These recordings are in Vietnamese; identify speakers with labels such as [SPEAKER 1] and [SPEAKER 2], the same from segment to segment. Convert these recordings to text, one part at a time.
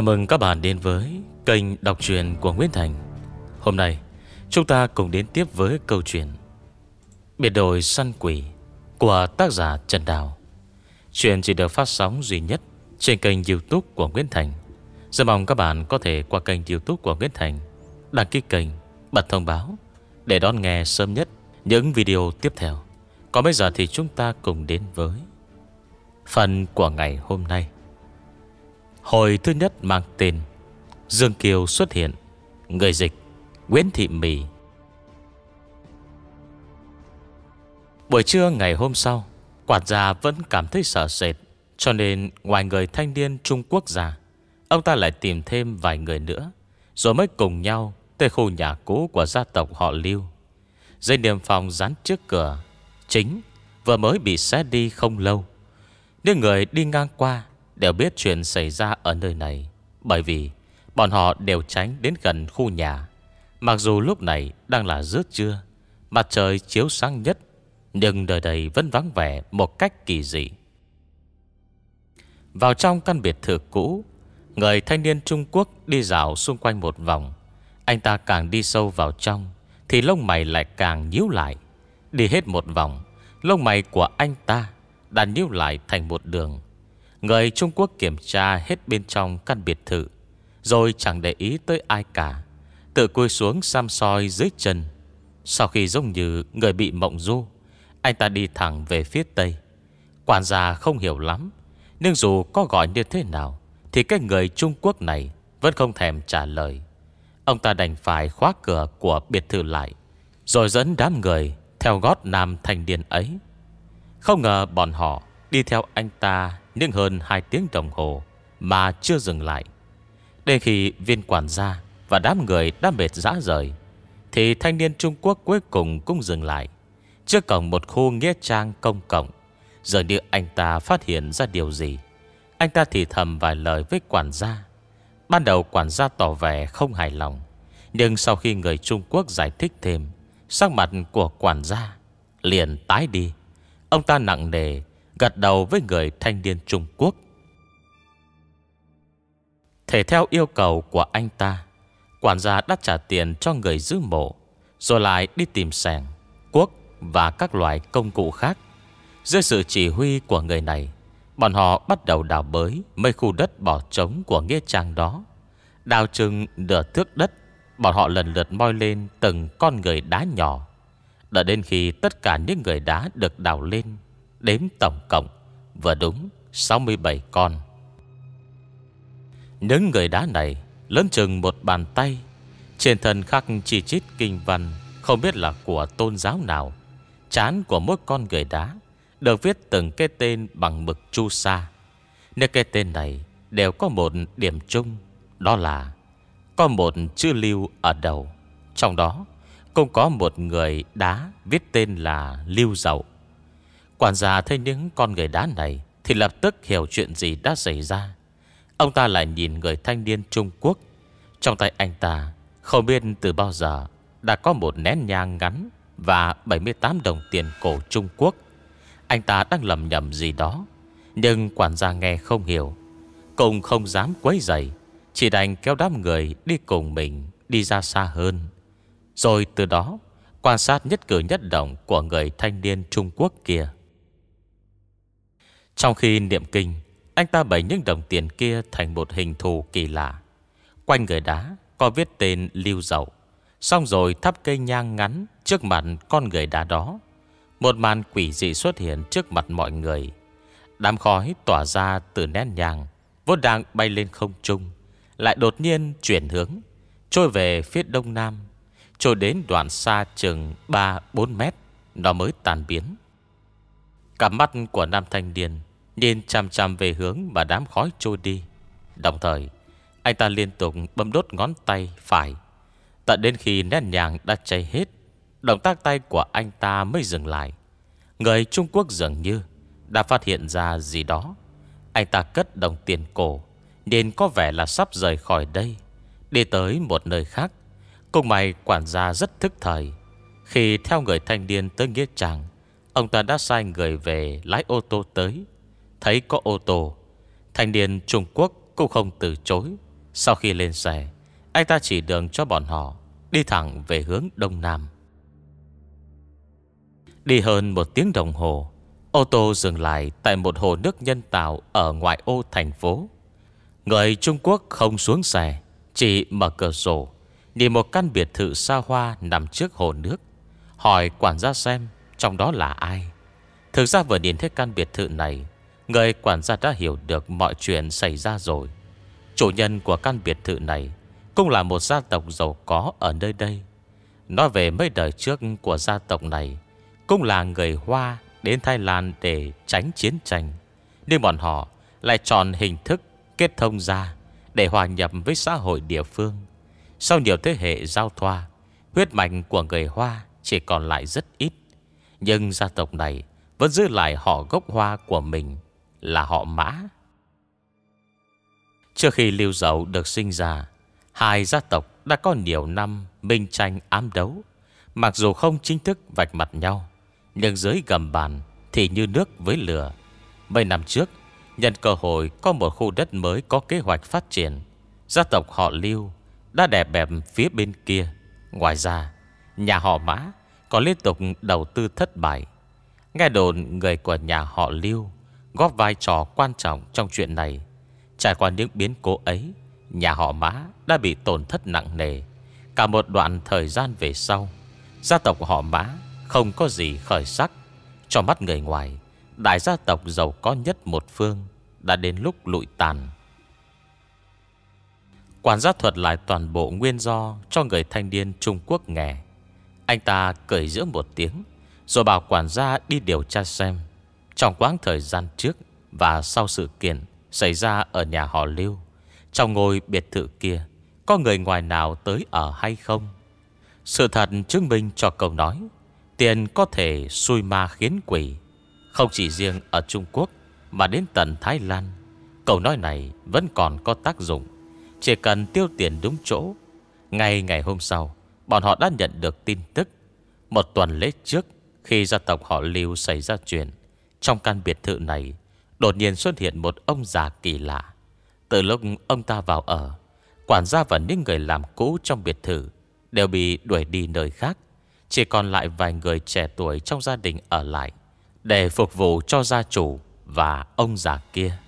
[SPEAKER 1] Chào mừng các bạn đến với kênh đọc truyện của Nguyễn Thành Hôm nay chúng ta cùng đến tiếp với câu chuyện Biệt đội săn quỷ của tác giả Trần Đào truyện chỉ được phát sóng duy nhất trên kênh youtube của Nguyễn Thành Rất mong các bạn có thể qua kênh youtube của Nguyễn Thành Đăng ký kênh, bật thông báo để đón nghe sớm nhất những video tiếp theo Còn bây giờ thì chúng ta cùng đến với phần của ngày hôm nay Hồi thứ nhất mang tên Dương Kiều xuất hiện Người dịch Nguyễn Thị Mì Buổi trưa ngày hôm sau Quản gia vẫn cảm thấy sợ sệt Cho nên ngoài người thanh niên Trung Quốc già Ông ta lại tìm thêm vài người nữa Rồi mới cùng nhau Tới khu nhà cũ của gia tộc họ Lưu Dây niềm phòng dán trước cửa Chính vừa mới bị xé đi không lâu Nhưng người đi ngang qua đều biết chuyện xảy ra ở nơi này Bởi vì bọn họ đều tránh đến gần khu nhà Mặc dù lúc này đang là giữa trưa Mặt trời chiếu sáng nhất Nhưng đời đây vẫn vắng vẻ một cách kỳ dị Vào trong căn biệt thự cũ Người thanh niên Trung Quốc đi dạo xung quanh một vòng Anh ta càng đi sâu vào trong Thì lông mày lại càng nhíu lại Đi hết một vòng Lông mày của anh ta Đã nhíu lại thành một đường Người Trung Quốc kiểm tra hết bên trong căn biệt thự Rồi chẳng để ý tới ai cả Tự cúi xuống xăm soi dưới chân Sau khi giống như người bị mộng du Anh ta đi thẳng về phía tây Quản gia không hiểu lắm Nhưng dù có gọi như thế nào Thì cái người Trung Quốc này Vẫn không thèm trả lời Ông ta đành phải khóa cửa của biệt thự lại Rồi dẫn đám người Theo gót nam thành niên ấy Không ngờ bọn họ Đi theo anh ta nhưng hơn 2 tiếng đồng hồ Mà chưa dừng lại Đến khi viên quản gia Và đám người đã mệt dã rời Thì thanh niên Trung Quốc cuối cùng cũng dừng lại Trước cổng một khu nghĩa trang công cộng Giờ như anh ta phát hiện ra điều gì Anh ta thì thầm vài lời với quản gia Ban đầu quản gia tỏ vẻ không hài lòng Nhưng sau khi người Trung Quốc giải thích thêm Sắc mặt của quản gia liền tái đi Ông ta nặng nề Gật đầu với người thanh niên Trung Quốc Thể theo yêu cầu của anh ta Quản gia đã trả tiền cho người giữ mộ Rồi lại đi tìm sẻng Quốc và các loại công cụ khác Dưới sự chỉ huy của người này Bọn họ bắt đầu đào bới Mấy khu đất bỏ trống của Nghĩa Trang đó Đào chừng nửa thước đất Bọn họ lần lượt moi lên từng con người đá nhỏ Đợi đến khi tất cả những người đá được đào lên Đếm tổng cộng Và đúng 67 con Những người đá này Lớn chừng một bàn tay Trên thân khắc chỉ chít kinh văn Không biết là của tôn giáo nào Chán của mỗi con người đá Được viết từng cái tên bằng mực chu sa Những cái tên này Đều có một điểm chung Đó là Có một chữ lưu ở đầu Trong đó cũng có một người đá viết tên là Lưu Dậu Quản gia thấy những con người đá này Thì lập tức hiểu chuyện gì đã xảy ra Ông ta lại nhìn người thanh niên Trung Quốc Trong tay anh ta Không biết từ bao giờ Đã có một nén nhang ngắn Và 78 đồng tiền cổ Trung Quốc Anh ta đang lầm nhầm gì đó Nhưng quản gia nghe không hiểu Cùng không dám quấy dậy Chỉ đành kéo đám người đi cùng mình Đi ra xa hơn Rồi từ đó Quan sát nhất cử nhất động Của người thanh niên Trung Quốc kia trong khi niệm kinh Anh ta bày những đồng tiền kia thành một hình thù kỳ lạ Quanh người đá có viết tên lưu dậu Xong rồi thắp cây nhang ngắn trước mặt con người đá đó Một màn quỷ dị xuất hiện trước mặt mọi người Đám khói tỏa ra từ nén nhàng Vốn đang bay lên không trung Lại đột nhiên chuyển hướng Trôi về phía đông nam Trôi đến đoạn xa chừng 3-4 mét Nó mới tàn biến Cả mắt của nam thanh niên Nhìn chằm chằm về hướng mà đám khói trôi đi Đồng thời Anh ta liên tục bấm đốt ngón tay phải Tận đến khi nét nhàng đã cháy hết Động tác tay của anh ta mới dừng lại Người Trung Quốc dường như Đã phát hiện ra gì đó Anh ta cất đồng tiền cổ Nên có vẻ là sắp rời khỏi đây Đi tới một nơi khác Cùng mày quản gia rất thức thời Khi theo người thanh niên tới Nghĩa Tràng Ông ta đã sai người về lái ô tô tới Thấy có ô tô Thanh niên Trung Quốc cũng không từ chối Sau khi lên xe Anh ta chỉ đường cho bọn họ Đi thẳng về hướng Đông Nam Đi hơn một tiếng đồng hồ Ô tô dừng lại tại một hồ nước nhân tạo Ở ngoại ô thành phố Người Trung Quốc không xuống xe Chỉ mở cửa sổ Nhìn một căn biệt thự xa hoa Nằm trước hồ nước Hỏi quản gia xem trong đó là ai Thực ra vừa nhìn thấy căn biệt thự này Người quản gia đã hiểu được mọi chuyện xảy ra rồi Chủ nhân của căn biệt thự này Cũng là một gia tộc giàu có ở nơi đây Nói về mấy đời trước của gia tộc này Cũng là người Hoa đến Thái Lan để tránh chiến tranh Nhưng bọn họ lại chọn hình thức kết thông ra Để hòa nhập với xã hội địa phương Sau nhiều thế hệ giao thoa Huyết mạch của người Hoa chỉ còn lại rất ít Nhưng gia tộc này vẫn giữ lại họ gốc hoa của mình là họ Mã. Trước khi Lưu Dậu được sinh ra, hai gia tộc đã có nhiều năm minh tranh ám đấu. Mặc dù không chính thức vạch mặt nhau, nhưng dưới gầm bàn thì như nước với lửa. Mấy năm trước, nhân cơ hội có một khu đất mới có kế hoạch phát triển. Gia tộc họ Lưu đã đè bẹp phía bên kia. Ngoài ra, nhà họ Mã còn liên tục đầu tư thất bại. Nghe đồn người của nhà họ Lưu góp vai trò quan trọng trong chuyện này. Trải qua những biến cố ấy, nhà họ Mã đã bị tổn thất nặng nề. Cả một đoạn thời gian về sau, gia tộc họ Mã không có gì khởi sắc. Trong mắt người ngoài, đại gia tộc giàu có nhất một phương đã đến lúc lụi tàn. Quản gia thuật lại toàn bộ nguyên do cho người thanh niên Trung Quốc nghe. Anh ta cười giữa một tiếng, rồi bảo quản gia đi điều tra xem trong quãng thời gian trước và sau sự kiện xảy ra ở nhà họ Lưu, trong ngôi biệt thự kia, có người ngoài nào tới ở hay không? Sự thật chứng minh cho câu nói, tiền có thể xui ma khiến quỷ. Không chỉ riêng ở Trung Quốc mà đến tận Thái Lan, câu nói này vẫn còn có tác dụng. Chỉ cần tiêu tiền đúng chỗ, ngay ngày hôm sau, bọn họ đã nhận được tin tức. Một tuần lễ trước, khi gia tộc họ Lưu xảy ra chuyện, trong căn biệt thự này Đột nhiên xuất hiện một ông già kỳ lạ Từ lúc ông ta vào ở Quản gia và những người làm cũ trong biệt thự Đều bị đuổi đi nơi khác Chỉ còn lại vài người trẻ tuổi trong gia đình ở lại Để phục vụ cho gia chủ và ông già kia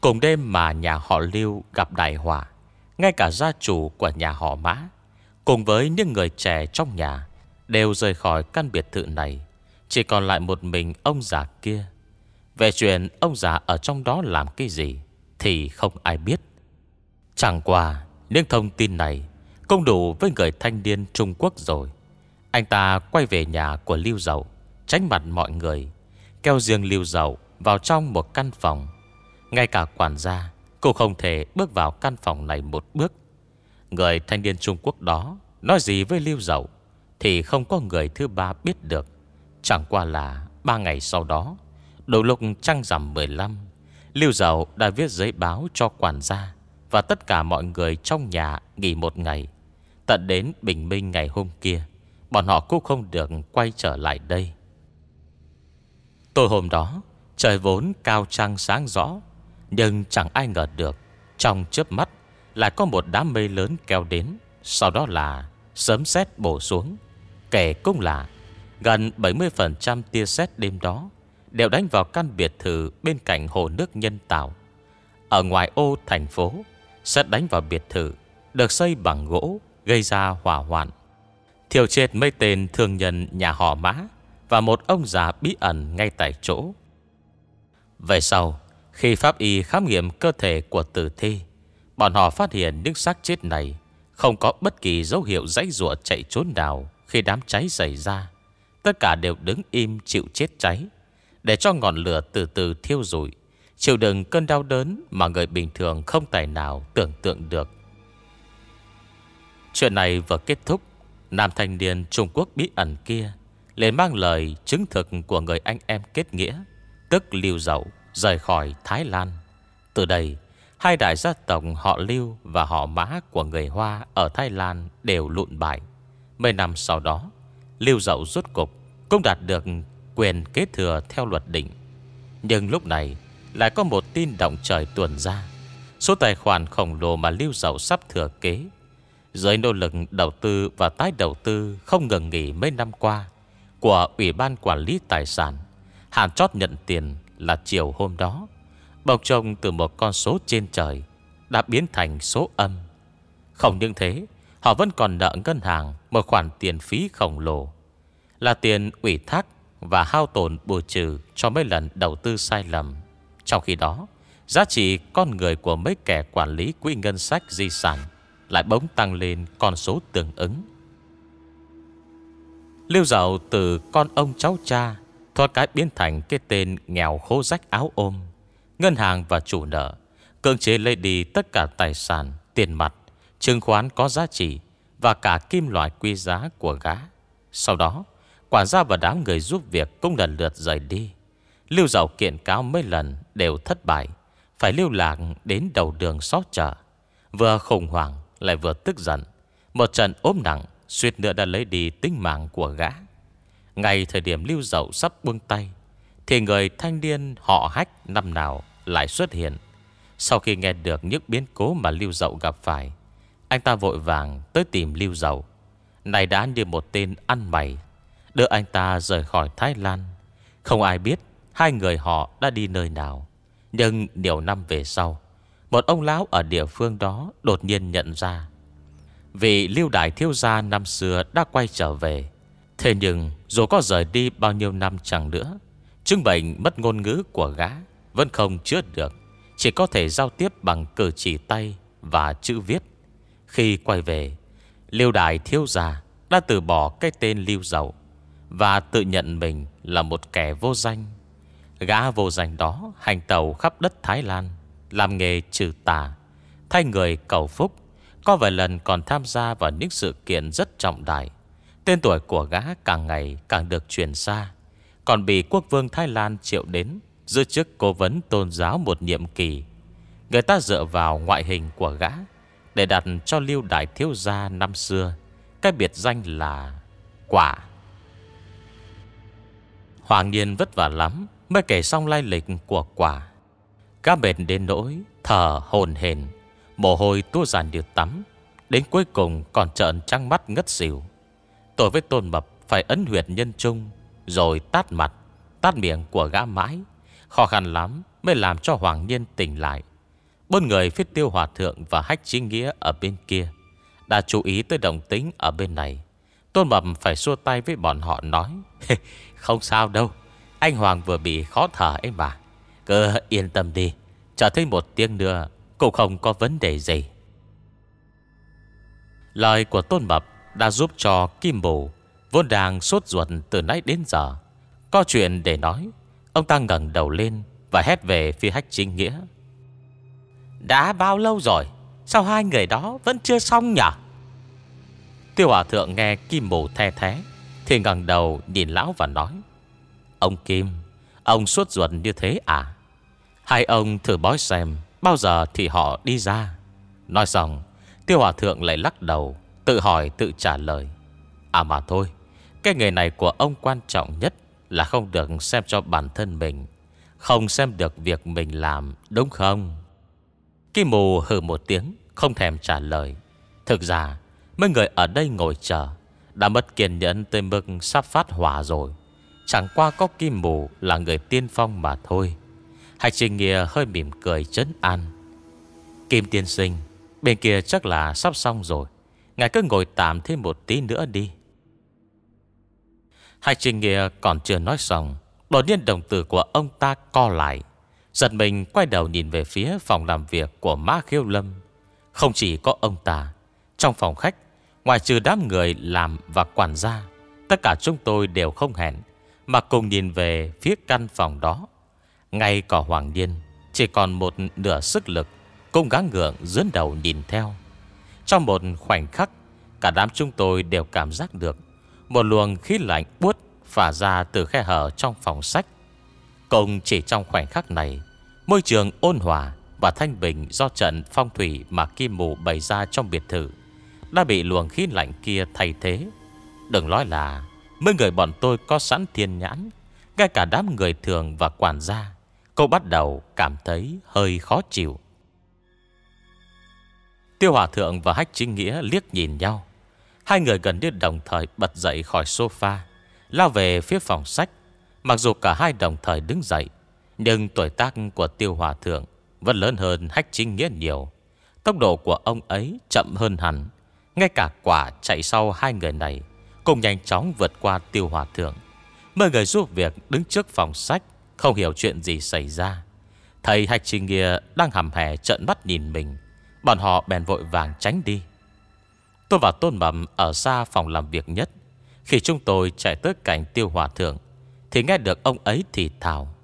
[SPEAKER 1] Cùng đêm mà nhà họ Lưu gặp đại hỏa Ngay cả gia chủ của nhà họ Mã Cùng với những người trẻ trong nhà Đều rời khỏi căn biệt thự này chỉ còn lại một mình ông già kia Về chuyện ông già ở trong đó làm cái gì Thì không ai biết Chẳng qua Những thông tin này công đủ với người thanh niên Trung Quốc rồi Anh ta quay về nhà của Lưu Dậu Tránh mặt mọi người Kéo riêng Lưu Dậu vào trong một căn phòng Ngay cả quản gia Cô không thể bước vào căn phòng này một bước Người thanh niên Trung Quốc đó Nói gì với Lưu Dậu Thì không có người thứ ba biết được Chẳng qua là ba ngày sau đó Đầu lục trăng rằm 15 lưu giàu đã viết giấy báo cho quản gia Và tất cả mọi người trong nhà nghỉ một ngày Tận đến bình minh ngày hôm kia Bọn họ cũng không được quay trở lại đây tôi hôm đó Trời vốn cao trăng sáng rõ Nhưng chẳng ai ngờ được Trong chớp mắt Lại có một đám mây lớn kéo đến Sau đó là sớm xét bổ xuống Kể cũng là Gần 70% tia sét đêm đó Đều đánh vào căn biệt thự bên cạnh hồ nước nhân tạo Ở ngoài ô thành phố Sét đánh vào biệt thự Được xây bằng gỗ Gây ra hỏa hoạn Thiều chết mấy tên thương nhân nhà họ mã Và một ông già bí ẩn ngay tại chỗ Về sau Khi pháp y khám nghiệm cơ thể của tử thi Bọn họ phát hiện những xác chết này Không có bất kỳ dấu hiệu dãy ruột chạy trốn nào Khi đám cháy xảy ra Tất cả đều đứng im chịu chết cháy Để cho ngọn lửa từ từ thiêu rụi Chịu đựng cơn đau đớn Mà người bình thường không tài nào tưởng tượng được Chuyện này vừa kết thúc Nam thanh niên Trung Quốc bí ẩn kia liền mang lời chứng thực của người anh em kết nghĩa Tức Liêu Dậu Rời khỏi Thái Lan Từ đây Hai đại gia tộc họ Lưu và họ Mã của người Hoa ở Thái Lan đều lụn bại. Mấy năm sau đó, Lưu Dậu rốt cục cũng đạt được quyền kế thừa theo luật định. Nhưng lúc này lại có một tin động trời tuần ra. Số tài khoản khổng lồ mà Lưu Dậu sắp thừa kế. Dưới nỗ lực đầu tư và tái đầu tư không ngừng nghỉ mấy năm qua của Ủy ban Quản lý Tài sản, hạn chót nhận tiền là chiều hôm đó. Bọc trông từ một con số trên trời đã biến thành số âm. Không những thế, Họ vẫn còn nợ ngân hàng Một khoản tiền phí khổng lồ Là tiền ủy thác Và hao tổn bù trừ cho mấy lần đầu tư sai lầm Trong khi đó Giá trị con người của mấy kẻ quản lý quỹ ngân sách di sản Lại bỗng tăng lên con số tương ứng Lưu dạo từ con ông cháu cha Thoát cái biến thành cái tên nghèo khô rách áo ôm Ngân hàng và chủ nợ Cưỡng chế lấy đi tất cả tài sản Tiền mặt Chứng khoán có giá trị Và cả kim loại quý giá của gã Sau đó Quản gia và đám người giúp việc cũng lần lượt rời đi Lưu giàu kiện cáo mấy lần Đều thất bại Phải lưu lạc đến đầu đường xót chợ Vừa khủng hoảng lại vừa tức giận Một trận ốm nặng Suýt nữa đã lấy đi tính mạng của gã Ngày thời điểm lưu dậu sắp buông tay Thì người thanh niên họ hách năm nào lại xuất hiện Sau khi nghe được những biến cố mà lưu dậu gặp phải anh ta vội vàng tới tìm lưu dầu Này đã như một tên ăn mày Đưa anh ta rời khỏi Thái Lan Không ai biết Hai người họ đã đi nơi nào Nhưng nhiều năm về sau Một ông lão ở địa phương đó Đột nhiên nhận ra Vì lưu đại thiếu gia năm xưa Đã quay trở về Thế nhưng dù có rời đi bao nhiêu năm chẳng nữa Chứng bệnh mất ngôn ngữ của gã Vẫn không chữa được Chỉ có thể giao tiếp bằng cử chỉ tay Và chữ viết khi quay về Liêu đại thiếu Già Đã từ bỏ cái tên lưu dậu Và tự nhận mình là một kẻ vô danh Gã vô danh đó Hành tàu khắp đất Thái Lan Làm nghề trừ tà Thay người cầu phúc Có vài lần còn tham gia vào những sự kiện rất trọng đại Tên tuổi của gã càng ngày càng được truyền xa Còn bị quốc vương Thái Lan triệu đến Giữ chức cố vấn tôn giáo một nhiệm kỳ Người ta dựa vào ngoại hình của gã để đặt cho Lưu Đại Thiếu Gia năm xưa, cái biệt danh là Quả. Hoàng Niên vất vả lắm mới kể xong lai lịch của Quả. Cá mệt đến nỗi, thở hồn hển, mồ hôi tua giàn điều tắm, đến cuối cùng còn trợn trăng mắt ngất xỉu. Tôi với Tôn Mập phải ấn huyệt nhân trung, rồi tát mặt, tát miệng của gã mãi. Khó khăn lắm mới làm cho Hoàng Niên tỉnh lại. Bốn người phía tiêu hòa thượng và hách chí nghĩa ở bên kia Đã chú ý tới đồng tính ở bên này Tôn Mập phải xua tay với bọn họ nói Không sao đâu Anh Hoàng vừa bị khó thở ấy mà Cứ yên tâm đi Chờ thêm một tiếng nữa Cũng không có vấn đề gì Lời của Tôn Mập Đã giúp cho Kim Bù Vốn đang sốt ruột từ nãy đến giờ Có chuyện để nói Ông ta ngẩng đầu lên Và hét về phía hách chính nghĩa đã bao lâu rồi Sao hai người đó vẫn chưa xong nhỉ Tiêu Hòa Thượng nghe Kim Bồ the thế Thì ngẩng đầu nhìn lão và nói Ông Kim Ông suốt ruột như thế à Hai ông thử bói xem Bao giờ thì họ đi ra Nói xong Tiêu Hòa Thượng lại lắc đầu Tự hỏi tự trả lời À mà thôi Cái nghề này của ông quan trọng nhất Là không được xem cho bản thân mình Không xem được việc mình làm Đúng không Kim mù hừ một tiếng Không thèm trả lời Thực ra mấy người ở đây ngồi chờ Đã mất kiên nhẫn tới mức sắp phát hỏa rồi Chẳng qua có kim mù Là người tiên phong mà thôi Hạch trình nghĩa hơi mỉm cười chấn an Kim tiên sinh Bên kia chắc là sắp xong rồi Ngài cứ ngồi tạm thêm một tí nữa đi Hạch trình nghĩa còn chưa nói xong Đột nhiên đồng tử của ông ta co lại Giật mình quay đầu nhìn về phía phòng làm việc của Mã Khiêu Lâm Không chỉ có ông ta Trong phòng khách Ngoài trừ đám người làm và quản gia Tất cả chúng tôi đều không hẹn Mà cùng nhìn về phía căn phòng đó Ngay cả Hoàng Điên Chỉ còn một nửa sức lực Cũng gắng gượng dướn đầu nhìn theo Trong một khoảnh khắc Cả đám chúng tôi đều cảm giác được Một luồng khí lạnh buốt phả ra từ khe hở trong phòng sách Cùng chỉ trong khoảnh khắc này Môi trường ôn hòa và thanh bình Do trận phong thủy mà Kim Mù bày ra trong biệt thự Đã bị luồng khí lạnh kia thay thế Đừng nói là Mấy người bọn tôi có sẵn thiên nhãn Ngay cả đám người thường và quản gia Cô bắt đầu cảm thấy hơi khó chịu Tiêu Hòa Thượng và Hách Chính Nghĩa liếc nhìn nhau Hai người gần như đồng thời bật dậy khỏi sofa Lao về phía phòng sách Mặc dù cả hai đồng thời đứng dậy Nhưng tuổi tác của tiêu hòa thượng Vẫn lớn hơn hách chính nghĩa nhiều Tốc độ của ông ấy chậm hơn hẳn Ngay cả quả chạy sau hai người này Cùng nhanh chóng vượt qua tiêu hòa thượng Mời người giúp việc đứng trước phòng sách Không hiểu chuyện gì xảy ra Thầy Hạch Trinh Nghĩa đang hầm hè trận mắt nhìn mình Bọn họ bèn vội vàng tránh đi Tôi và Tôn Mầm ở xa phòng làm việc nhất Khi chúng tôi chạy tới cảnh tiêu hòa thượng thì nghe được ông ấy thì thào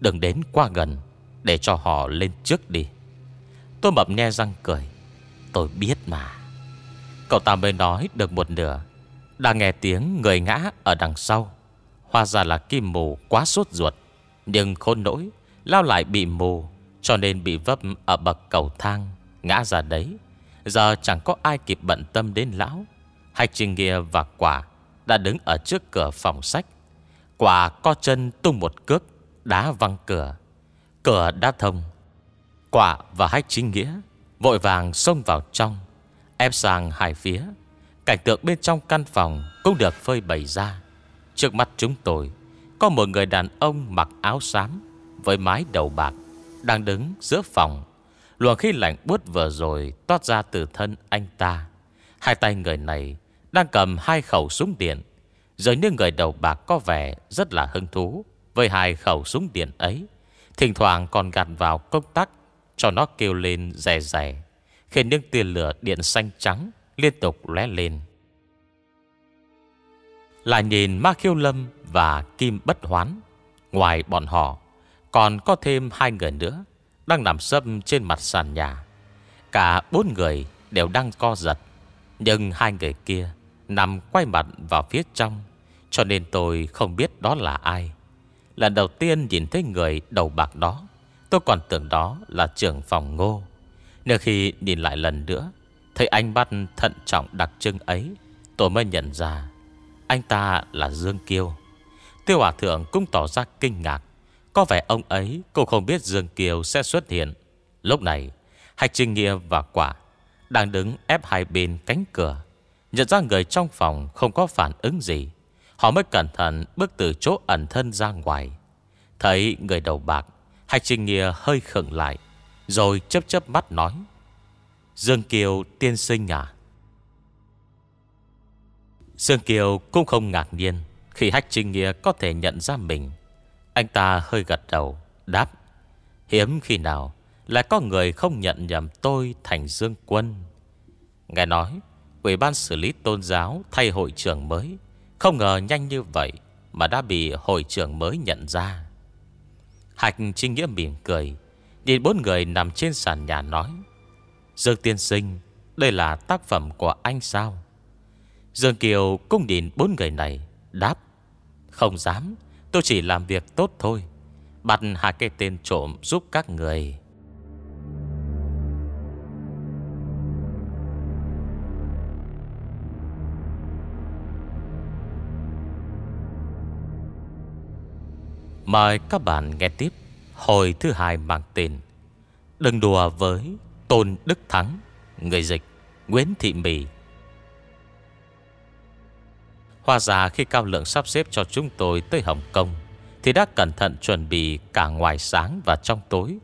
[SPEAKER 1] Đừng đến quá gần Để cho họ lên trước đi Tôi mập nghe răng cười Tôi biết mà Cậu ta mới nói được một nửa đang nghe tiếng người ngã ở đằng sau Hóa ra là kim mù quá sốt ruột Nhưng khôn nỗi Lao lại bị mù Cho nên bị vấp ở bậc cầu thang Ngã ra đấy Giờ chẳng có ai kịp bận tâm đến lão Hạch Trình Nghĩa và Quả Đã đứng ở trước cửa phòng sách Quả co chân tung một cước Đá văng cửa Cửa đã thông Quả và hách chính nghĩa Vội vàng xông vào trong Ép sang hai phía Cảnh tượng bên trong căn phòng Cũng được phơi bày ra Trước mắt chúng tôi Có một người đàn ông mặc áo xám Với mái đầu bạc Đang đứng giữa phòng Luồng khí lạnh buốt vừa rồi Toát ra từ thân anh ta Hai tay người này Đang cầm hai khẩu súng điện rồi những người đầu bạc có vẻ rất là hứng thú Với hai khẩu súng điện ấy Thỉnh thoảng còn gạt vào công tắc Cho nó kêu lên rè rè Khiến những tia lửa điện xanh trắng Liên tục lé lên Lại nhìn Ma Khiêu Lâm và Kim Bất Hoán Ngoài bọn họ Còn có thêm hai người nữa Đang nằm sâm trên mặt sàn nhà Cả bốn người đều đang co giật Nhưng hai người kia Nằm quay mặt vào phía trong cho nên tôi không biết đó là ai Lần đầu tiên nhìn thấy người đầu bạc đó Tôi còn tưởng đó là trưởng phòng ngô Nếu khi nhìn lại lần nữa Thấy anh bắt thận trọng đặc trưng ấy Tôi mới nhận ra Anh ta là Dương Kiêu Tiêu Hòa Thượng cũng tỏ ra kinh ngạc Có vẻ ông ấy cũng không biết Dương Kiều sẽ xuất hiện Lúc này Hạch Trinh Nghĩa và Quả Đang đứng ép hai bên cánh cửa Nhận ra người trong phòng không có phản ứng gì Họ mới cẩn thận bước từ chỗ ẩn thân ra ngoài Thấy người đầu bạc Hạch Trinh Nghia hơi khựng lại Rồi chấp chấp mắt nói Dương Kiều tiên sinh à Dương Kiều cũng không ngạc nhiên Khi Hách Trinh Nghĩa có thể nhận ra mình Anh ta hơi gật đầu Đáp Hiếm khi nào Lại có người không nhận nhầm tôi thành Dương Quân Nghe nói Ủy ban xử lý tôn giáo thay hội trưởng mới không ngờ nhanh như vậy Mà đã bị hội trưởng mới nhận ra Hạch Trinh Nghĩa mỉm cười Nhìn bốn người nằm trên sàn nhà nói Dương tiên sinh Đây là tác phẩm của anh sao Dương Kiều cung nhìn bốn người này Đáp Không dám Tôi chỉ làm việc tốt thôi Bắt hai cái tên trộm giúp các người Mời các bạn nghe tiếp hồi thứ hai mang tên Đừng đùa với Tôn Đức Thắng, người dịch Nguyễn Thị Mì. Hoa giả khi cao lượng sắp xếp cho chúng tôi tới Hồng Kông thì đã cẩn thận chuẩn bị cả ngoài sáng và trong tối.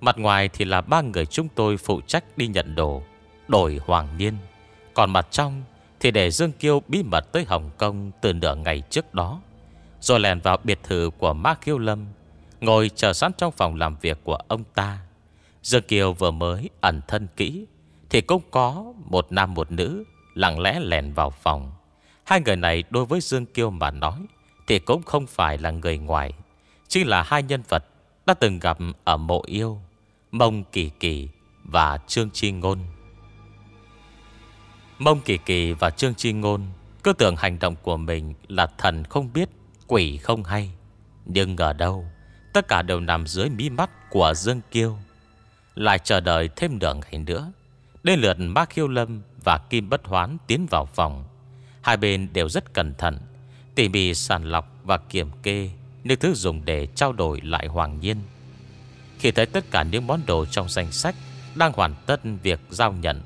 [SPEAKER 1] Mặt ngoài thì là ba người chúng tôi phụ trách đi nhận đồ, đổi hoàng niên. Còn mặt trong thì để Dương Kiêu bí mật tới Hồng Kông từ nửa ngày trước đó. Rồi lèn vào biệt thự của Mã Kiêu Lâm Ngồi chờ sẵn trong phòng làm việc của ông ta Dương Kiều vừa mới ẩn thân kỹ Thì cũng có một nam một nữ Lặng lẽ lèn vào phòng Hai người này đối với Dương Kiêu mà nói Thì cũng không phải là người ngoài Chính là hai nhân vật Đã từng gặp ở mộ yêu Mông Kỳ Kỳ và Trương Chi Ngôn Mông Kỳ Kỳ và Trương Chi Ngôn Cứ tưởng hành động của mình là thần không biết quỷ không hay Nhưng ngờ đâu Tất cả đều nằm dưới mí mắt của Dương Kiêu Lại chờ đợi thêm nửa ngày nữa Đến lượt Mạc Khiêu Lâm và Kim Bất Hoán tiến vào phòng Hai bên đều rất cẩn thận Tỉ mỉ sàn lọc và kiểm kê Những thứ dùng để trao đổi lại hoàng nhiên Khi thấy tất cả những món đồ trong danh sách Đang hoàn tất việc giao nhận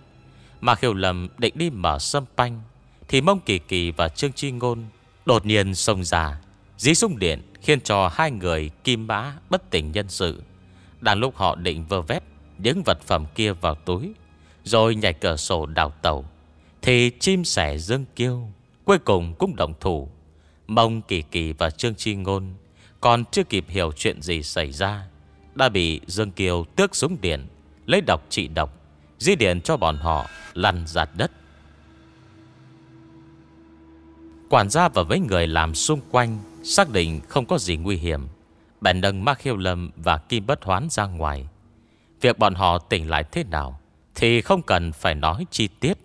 [SPEAKER 1] Mà khiêu Lâm định đi mở sâm panh Thì mông kỳ kỳ và trương chi ngôn Đột nhiên xông già. Dí sung điện khiến cho hai người kim bá bất tỉnh nhân sự. Đang lúc họ định vơ vét những vật phẩm kia vào túi, rồi nhảy cửa sổ đào tàu, thì chim sẻ dương kiêu cuối cùng cũng động thủ. Mông Kỳ Kỳ và Trương Chi Ngôn còn chưa kịp hiểu chuyện gì xảy ra, đã bị Dương Kiều tước súng điện, lấy độc trị độc, di điện cho bọn họ lăn giặt đất. Quản gia và mấy người làm xung quanh Xác định không có gì nguy hiểm Bèn nâng Ma Khiêu Lâm và Kim Bất Hoán ra ngoài Việc bọn họ tỉnh lại thế nào Thì không cần phải nói chi tiết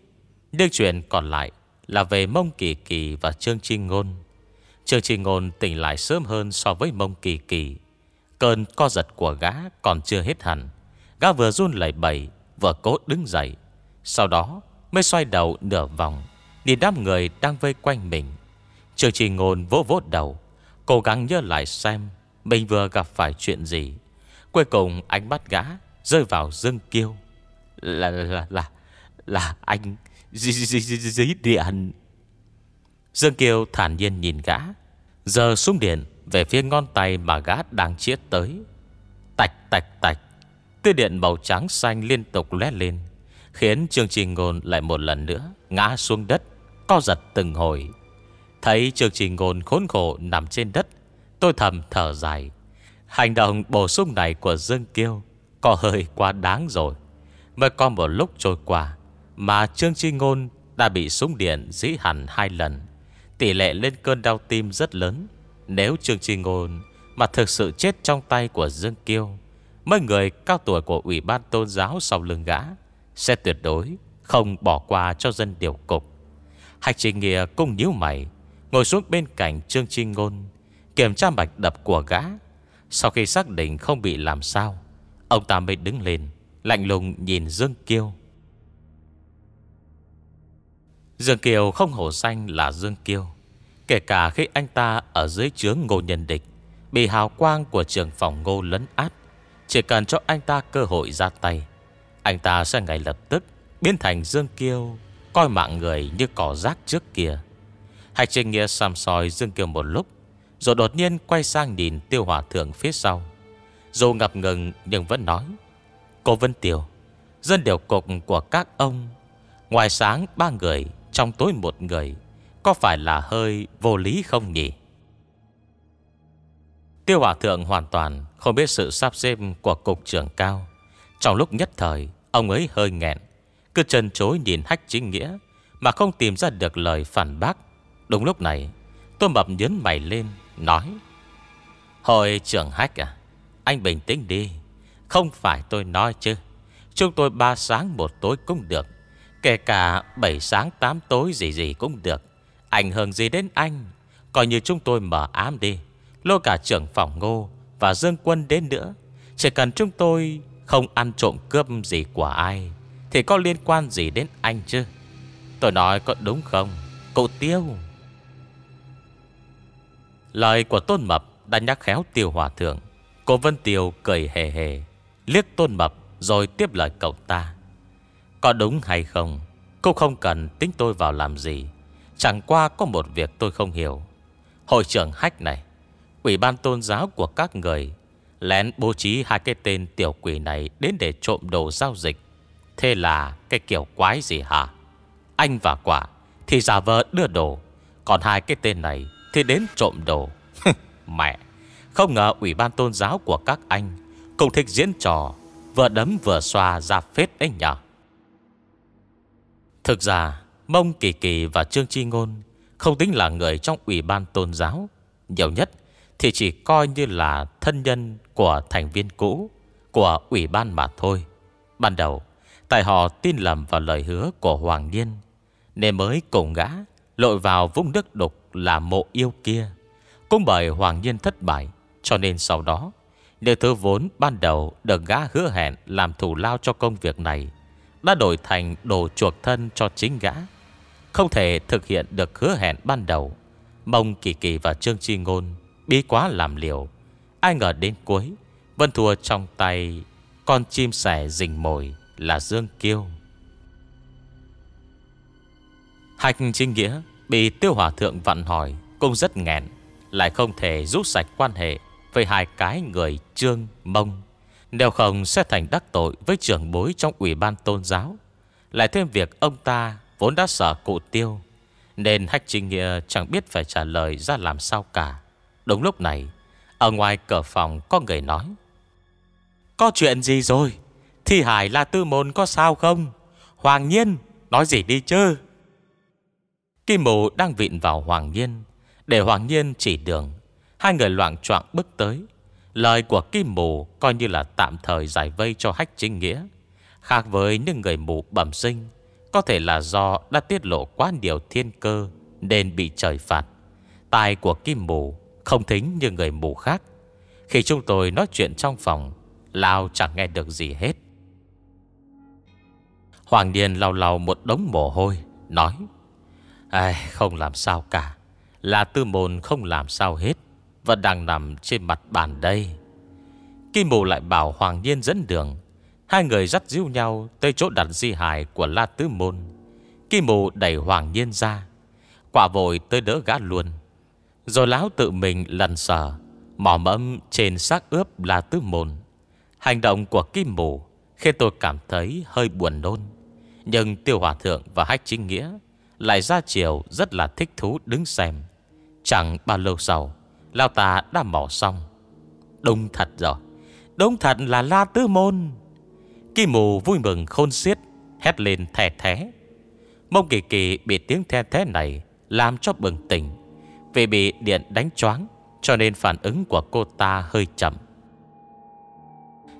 [SPEAKER 1] Nhưng chuyện còn lại Là về Mông Kỳ Kỳ và Trương Trinh Ngôn Trương Trinh Ngôn tỉnh lại sớm hơn so với Mông Kỳ Kỳ Cơn co giật của gã còn chưa hết hẳn Gã vừa run lẩy bẩy Vừa cố đứng dậy Sau đó mới xoay đầu nửa vòng Đi đám người đang vây quanh mình Trương Trinh Ngôn vỗ vỗ đầu Cố gắng nhớ lại xem Mình vừa gặp phải chuyện gì Cuối cùng ánh mắt gã Rơi vào Dương Kiêu Là là là Là anh Dí điện Dương Kiêu thản nhiên nhìn gã Giờ xuống điện Về phía ngón tay mà gã đang chiết tới Tạch tạch tạch Tia điện màu trắng xanh liên tục lé lên Khiến chương Trình Ngôn lại một lần nữa Ngã xuống đất Co giật từng hồi Thấy Trương Trình Ngôn khốn khổ nằm trên đất Tôi thầm thở dài Hành động bổ sung này của Dương Kiêu Có hơi quá đáng rồi Mới có một lúc trôi qua Mà Trương Trình Ngôn đã bị súng điện dĩ hẳn hai lần Tỷ lệ lên cơn đau tim rất lớn Nếu Trương Trình Ngôn Mà thực sự chết trong tay của Dương Kiêu Mấy người cao tuổi của Ủy ban Tôn giáo sau lưng gã Sẽ tuyệt đối Không bỏ qua cho dân điều cục Hạch trình nghĩa cũng nhíu mày Ngồi xuống bên cạnh Trương trinh Ngôn Kiểm tra mạch đập của gã Sau khi xác định không bị làm sao Ông ta mới đứng lên Lạnh lùng nhìn Dương Kiêu Dương Kiều không hổ xanh là Dương Kiêu Kể cả khi anh ta ở dưới chướng ngô nhân địch Bị hào quang của trường phòng ngô lấn át Chỉ cần cho anh ta cơ hội ra tay Anh ta sẽ ngay lập tức Biến thành Dương Kiêu Coi mạng người như cỏ rác trước kia hai trên Nghĩa xăm soi Dương Kiều một lúc Rồi đột nhiên quay sang nhìn Tiêu Hòa Thượng phía sau Dù ngập ngừng nhưng vẫn nói Cô Vân Tiểu Dân điều cục của các ông Ngoài sáng ba người Trong tối một người Có phải là hơi vô lý không nhỉ Tiêu Hòa Thượng hoàn toàn Không biết sự sắp xếp của cục trưởng cao Trong lúc nhất thời Ông ấy hơi nghẹn Cứ chân chối nhìn hách chính nghĩa Mà không tìm ra được lời phản bác Đúng lúc này Tôi mập nhớn mày lên Nói Hồi trưởng hách à Anh bình tĩnh đi Không phải tôi nói chứ Chúng tôi ba sáng một tối cũng được Kể cả bảy sáng tám tối gì gì cũng được Ảnh hưởng gì đến anh Coi như chúng tôi mở ám đi lôi cả trưởng phòng ngô Và dương quân đến nữa Chỉ cần chúng tôi không ăn trộm cướp gì của ai Thì có liên quan gì đến anh chứ Tôi nói có đúng không Cậu Tiêu Lời của Tôn Mập đã nhắc khéo Tiêu Hòa Thượng. Cô Vân Tiêu cười hề hề, liếc Tôn Mập rồi tiếp lời cậu ta. Có đúng hay không, cô không cần tính tôi vào làm gì. Chẳng qua có một việc tôi không hiểu. Hội trưởng hách này, ủy ban tôn giáo của các người lén bố trí hai cái tên tiểu quỷ này đến để trộm đồ giao dịch. Thế là cái kiểu quái gì hả? Anh và quả thì giả vợ đưa đồ, còn hai cái tên này thì đến trộm đồ Mẹ Không ngờ ủy ban tôn giáo của các anh Cũng thích diễn trò Vừa đấm vừa xoa ra phết ấy nhở Thực ra Mông Kỳ Kỳ và Trương Chi Ngôn Không tính là người trong ủy ban tôn giáo Nhiều nhất Thì chỉ coi như là thân nhân Của thành viên cũ Của ủy ban mà thôi Ban đầu Tại họ tin lầm vào lời hứa của Hoàng Niên Nên mới cùng gã Lội vào vũng nước đục là mộ yêu kia Cũng bởi Hoàng Nhiên thất bại Cho nên sau đó Nếu thứ vốn ban đầu được gã hứa hẹn Làm thủ lao cho công việc này Đã đổi thành đồ chuộc thân cho chính gã Không thể thực hiện được hứa hẹn ban đầu Mông Kỳ Kỳ và Trương Chi Ngôn Bí quá làm liều Ai ngờ đến cuối Vân thua trong tay Con chim sẻ rình mồi là Dương Kiêu Hạch chính nghĩa Bị tiêu hòa thượng vặn hỏi Cũng rất nghẹn Lại không thể rút sạch quan hệ Với hai cái người trương mông Nếu không sẽ thành đắc tội Với trưởng bối trong ủy ban tôn giáo Lại thêm việc ông ta Vốn đã sợ cụ tiêu Nên Hách Trinh Nghĩa chẳng biết phải trả lời ra làm sao cả Đúng lúc này Ở ngoài cửa phòng có người nói Có chuyện gì rồi Thi Hải là tư môn có sao không Hoàng nhiên Nói gì đi chứ Kim Mù đang vịn vào Hoàng Nhiên Để Hoàng Nhiên chỉ đường Hai người loạn trọng bước tới Lời của Kim Mù coi như là tạm thời giải vây cho hách chính nghĩa Khác với những người mù bẩm sinh Có thể là do đã tiết lộ quá nhiều thiên cơ Nên bị trời phạt Tài của Kim Mù không thính như người mù khác Khi chúng tôi nói chuyện trong phòng Lao chẳng nghe được gì hết Hoàng Điền lau lau một đống mồ hôi Nói Ai, không làm sao cả Là tư môn không làm sao hết Và đang nằm trên mặt bàn đây Kim mù lại bảo Hoàng Nhiên dẫn đường Hai người dắt díu nhau Tới chỗ đặt di hài của La Tứ Môn Kim mù đẩy Hoàng Nhiên ra Quả vội tới đỡ gã luôn Rồi láo tự mình lần sờ Mỏ mẫm trên xác ướp La Tứ Môn Hành động của Kim mù Khi tôi cảm thấy hơi buồn nôn Nhưng Tiêu Hòa Thượng và Hách Chính Nghĩa lại ra chiều rất là thích thú đứng xem Chẳng bao lâu sau Lao ta đã mỏ xong Đúng thật rồi Đúng thật là La Tứ Môn Kim mù vui mừng khôn xiết Hét lên thè thé Mông kỳ kỳ bị tiếng the thế này Làm cho bừng tỉnh Vì bị điện đánh choáng Cho nên phản ứng của cô ta hơi chậm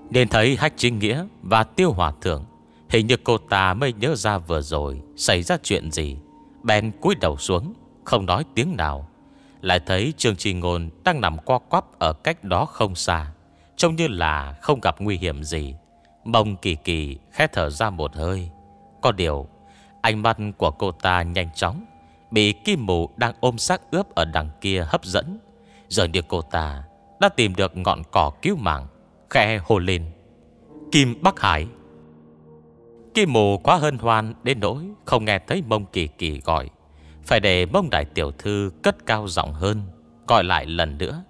[SPEAKER 1] Nên thấy Hách Chính Nghĩa và Tiêu Hòa Thượng Hình như cô ta mới nhớ ra vừa rồi Xảy ra chuyện gì Bèn cúi đầu xuống Không nói tiếng nào Lại thấy Trương Trì Ngôn đang nằm co quắp Ở cách đó không xa Trông như là không gặp nguy hiểm gì Mông kỳ kỳ khẽ thở ra một hơi Có điều Ánh mắt của cô ta nhanh chóng Bị kim mù đang ôm xác ướp Ở đằng kia hấp dẫn Giờ như cô ta đã tìm được ngọn cỏ cứu mạng Khẽ hồ lên Kim Bắc Hải Chi mù quá hân hoan đến nỗi Không nghe thấy mông kỳ kỳ gọi Phải để mông đại tiểu thư cất cao giọng hơn Gọi lại lần nữa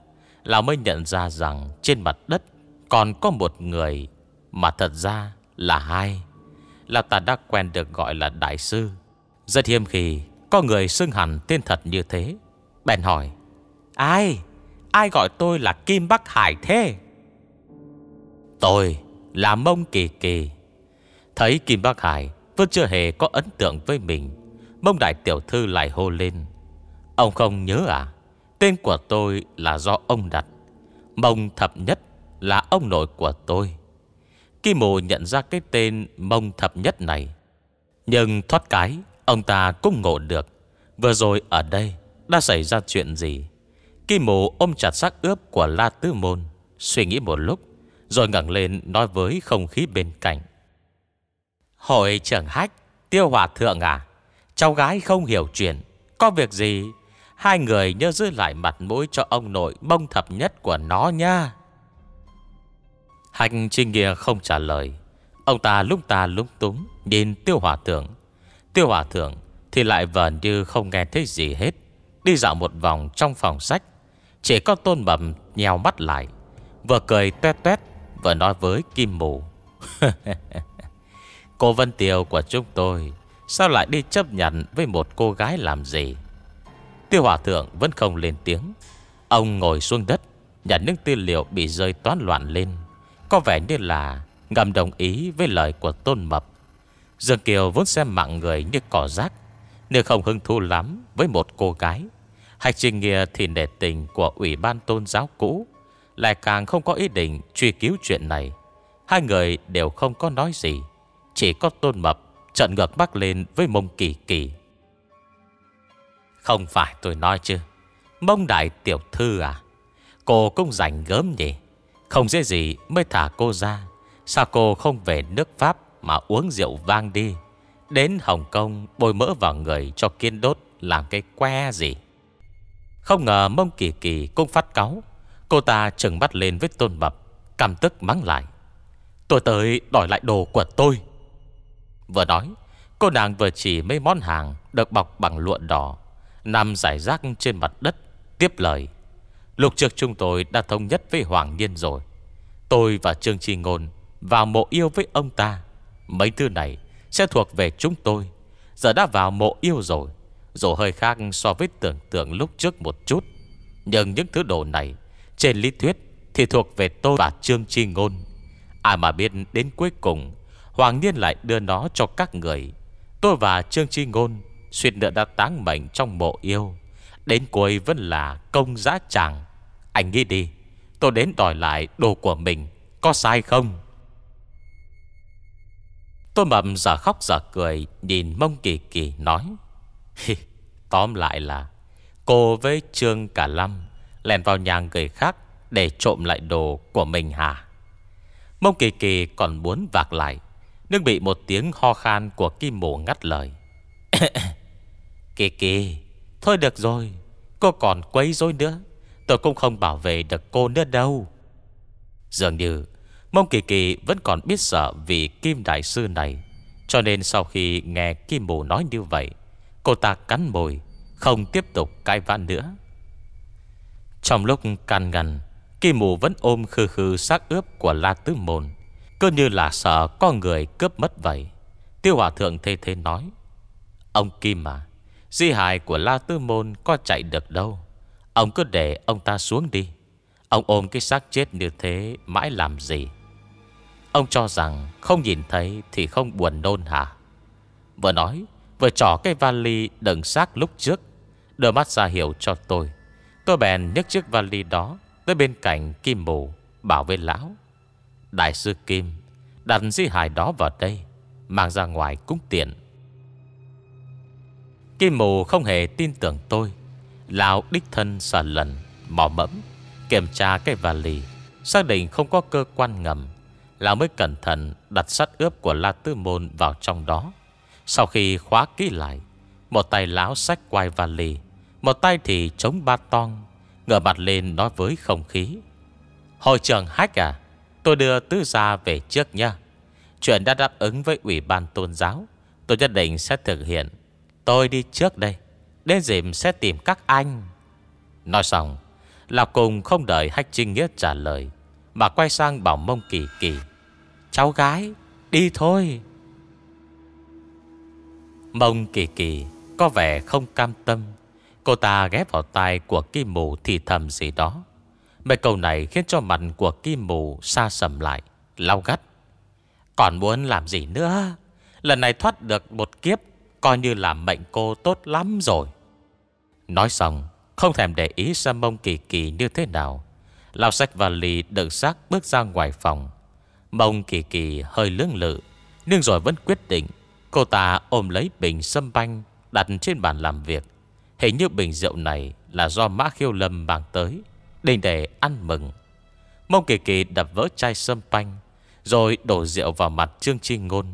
[SPEAKER 1] Lão mới nhận ra rằng trên mặt đất Còn có một người Mà thật ra là hai Lão ta đã quen được gọi là đại sư Rất hiếm khi Có người xưng hẳn tên thật như thế Bèn hỏi Ai? Ai gọi tôi là Kim Bắc Hải thế? Tôi là Mông Kỳ Kỳ Thấy Kim Bác Hải Vẫn chưa hề có ấn tượng với mình Mông đại tiểu thư lại hô lên Ông không nhớ à Tên của tôi là do ông đặt Mông thập nhất là ông nội của tôi Kim Mù nhận ra cái tên Mông thập nhất này Nhưng thoát cái Ông ta cũng ngộ được Vừa rồi ở đây Đã xảy ra chuyện gì Kim Mù ôm chặt xác ướp của La Tư Môn Suy nghĩ một lúc Rồi ngẩng lên nói với không khí bên cạnh Hội trưởng hách, tiêu hòa thượng à, cháu gái không hiểu chuyện, có việc gì? Hai người nhớ giữ lại mặt mũi cho ông nội bông thập nhất của nó nha. Hành Trinh Nghĩa không trả lời. Ông ta lúc ta lúng túng nhìn tiêu hòa thượng. Tiêu hòa thượng thì lại vờ như không nghe thấy gì hết. Đi dạo một vòng trong phòng sách. Chỉ có tôn bầm nhèo mắt lại. Vừa cười tuét tuét vừa nói với Kim Mù. Cô Vân tiều của chúng tôi Sao lại đi chấp nhận với một cô gái làm gì Tiêu Hòa Thượng vẫn không lên tiếng Ông ngồi xuống đất Nhặt những tư liệu bị rơi toán loạn lên Có vẻ như là Ngầm đồng ý với lời của Tôn Mập Dương Kiều vốn xem mạng người như cỏ rác Nếu không hứng thú lắm Với một cô gái Hạch Trình Nghìa thì nể tình của Ủy ban Tôn giáo cũ Lại càng không có ý định truy cứu chuyện này Hai người đều không có nói gì chỉ có tôn mập Trận ngược bắc lên với mông kỳ kỳ Không phải tôi nói chứ Mông đại tiểu thư à Cô cũng rảnh gớm nhỉ Không dễ gì mới thả cô ra Sao cô không về nước Pháp Mà uống rượu vang đi Đến Hồng Kông bôi mỡ vào người Cho kiên đốt làm cái que gì Không ngờ mông kỳ kỳ cũng phát cáu Cô ta trừng mắt lên với tôn mập Cảm tức mắng lại Tôi tới đòi lại đồ của tôi Vừa nói Cô nàng vừa chỉ mấy món hàng Được bọc bằng lụa đỏ Nằm giải rác trên mặt đất Tiếp lời Lục trực chúng tôi đã thống nhất với Hoàng Niên rồi Tôi và Trương Tri Ngôn Vào mộ yêu với ông ta Mấy thứ này sẽ thuộc về chúng tôi Giờ đã vào mộ yêu rồi Dù hơi khác so với tưởng tượng lúc trước một chút Nhưng những thứ đồ này Trên lý thuyết Thì thuộc về tôi và Trương Tri Ngôn Ai à mà biết đến cuối cùng Hoàng Niên lại đưa nó cho các người Tôi và Trương Tri Ngôn Xuyên nữa đã táng mệnh trong mộ yêu Đến cuối vẫn là công giá chàng Anh nghĩ đi Tôi đến đòi lại đồ của mình Có sai không Tôi mầm giờ khóc giờ cười Nhìn mông kỳ kỳ nói Tóm lại là Cô với Trương cả lâm Lèn vào nhà người khác Để trộm lại đồ của mình hả Mông kỳ kỳ còn muốn vạc lại nhưng bị một tiếng ho khan của Kim Mộ ngắt lời Kì kì Thôi được rồi Cô còn quấy rối nữa Tôi cũng không bảo vệ được cô nữa đâu Dường như Mông Kỳ Kỳ vẫn còn biết sợ vì Kim Đại Sư này Cho nên sau khi nghe Kim Mộ nói như vậy Cô ta cắn mồi Không tiếp tục cãi vã nữa Trong lúc can ngăn Kim Mộ vẫn ôm khư khư xác ướp của La Tứ Môn cứ như là sợ con người cướp mất vậy Tiêu Hòa Thượng thê thế nói Ông Kim mà Di hài của La Tư Môn có chạy được đâu Ông cứ để ông ta xuống đi Ông ôm cái xác chết như thế Mãi làm gì Ông cho rằng không nhìn thấy Thì không buồn nôn hả Vừa nói Vừa trỏ cái vali đựng xác lúc trước Đưa mắt ra hiểu cho tôi Tôi bèn nhấc chiếc vali đó Tới bên cạnh Kim Mù Bảo với lão Đại sư Kim đặt di hài đó vào đây, mang ra ngoài cúng tiện. Kim mù không hề tin tưởng tôi. Lão đích thân sờ lần, mò mẫm, kiểm tra cái vali, xác định không có cơ quan ngầm. Lão mới cẩn thận đặt sắt ướp của La Tư Môn vào trong đó. Sau khi khóa kỹ lại, một tay lão sách quay vali, một tay thì chống ba tong, ngửa mặt lên nói với không khí. Hội trường hách à? Tôi đưa tứ gia về trước nha Chuyện đã đáp ứng với ủy ban tôn giáo Tôi nhất định sẽ thực hiện Tôi đi trước đây Đến dịp sẽ tìm các anh Nói xong Lào Cùng không đợi Hách Trinh Nghĩa trả lời Mà quay sang bảo mông kỳ kỳ Cháu gái Đi thôi Mông kỳ kỳ Có vẻ không cam tâm Cô ta ghé vào tai của kim mù thì thầm gì đó Mấy câu này khiến cho mặt của kim mù sa sầm lại Lao gắt Còn muốn làm gì nữa Lần này thoát được một kiếp Coi như là mệnh cô tốt lắm rồi Nói xong Không thèm để ý xem mông kỳ kỳ như thế nào Lao sách và lì đựng xác bước ra ngoài phòng Mông kỳ kỳ hơi lưỡng lự Nhưng rồi vẫn quyết định Cô ta ôm lấy bình sâm banh Đặt trên bàn làm việc Hình như bình rượu này là do Mã Khiêu Lâm mang tới Đình để ăn mừng Mông kỳ kỳ đập vỡ chai sâm panh Rồi đổ rượu vào mặt Trương Tri Ngôn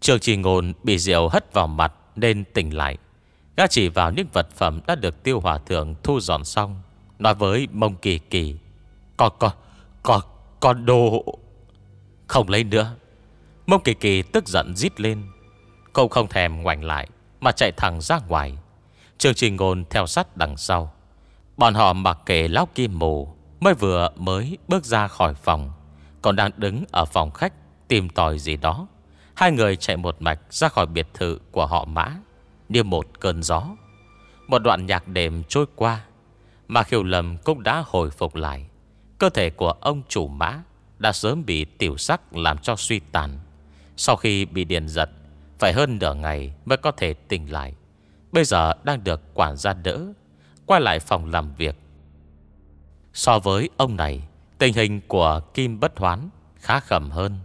[SPEAKER 1] Trương Tri Ngôn bị rượu hất vào mặt Nên tỉnh lại Gã chỉ vào những vật phẩm đã được tiêu hòa thượng thu dọn xong Nói với mông kỳ kỳ Con con Con con đồ Không lấy nữa Mông kỳ kỳ tức giận rít lên Cậu không thèm ngoảnh lại Mà chạy thẳng ra ngoài Trường Trình Ngôn theo sát đằng sau Bọn họ mặc kệ lão kim mù Mới vừa mới bước ra khỏi phòng Còn đang đứng ở phòng khách Tìm tòi gì đó Hai người chạy một mạch ra khỏi biệt thự của họ mã Như một cơn gió Một đoạn nhạc đềm trôi qua Mà khiều lầm cũng đã hồi phục lại Cơ thể của ông chủ mã Đã sớm bị tiểu sắc làm cho suy tàn Sau khi bị điện giật Phải hơn nửa ngày mới có thể tỉnh lại Bây giờ đang được quản gia đỡ Quay lại phòng làm việc So với ông này Tình hình của Kim Bất Hoán Khá khẩm hơn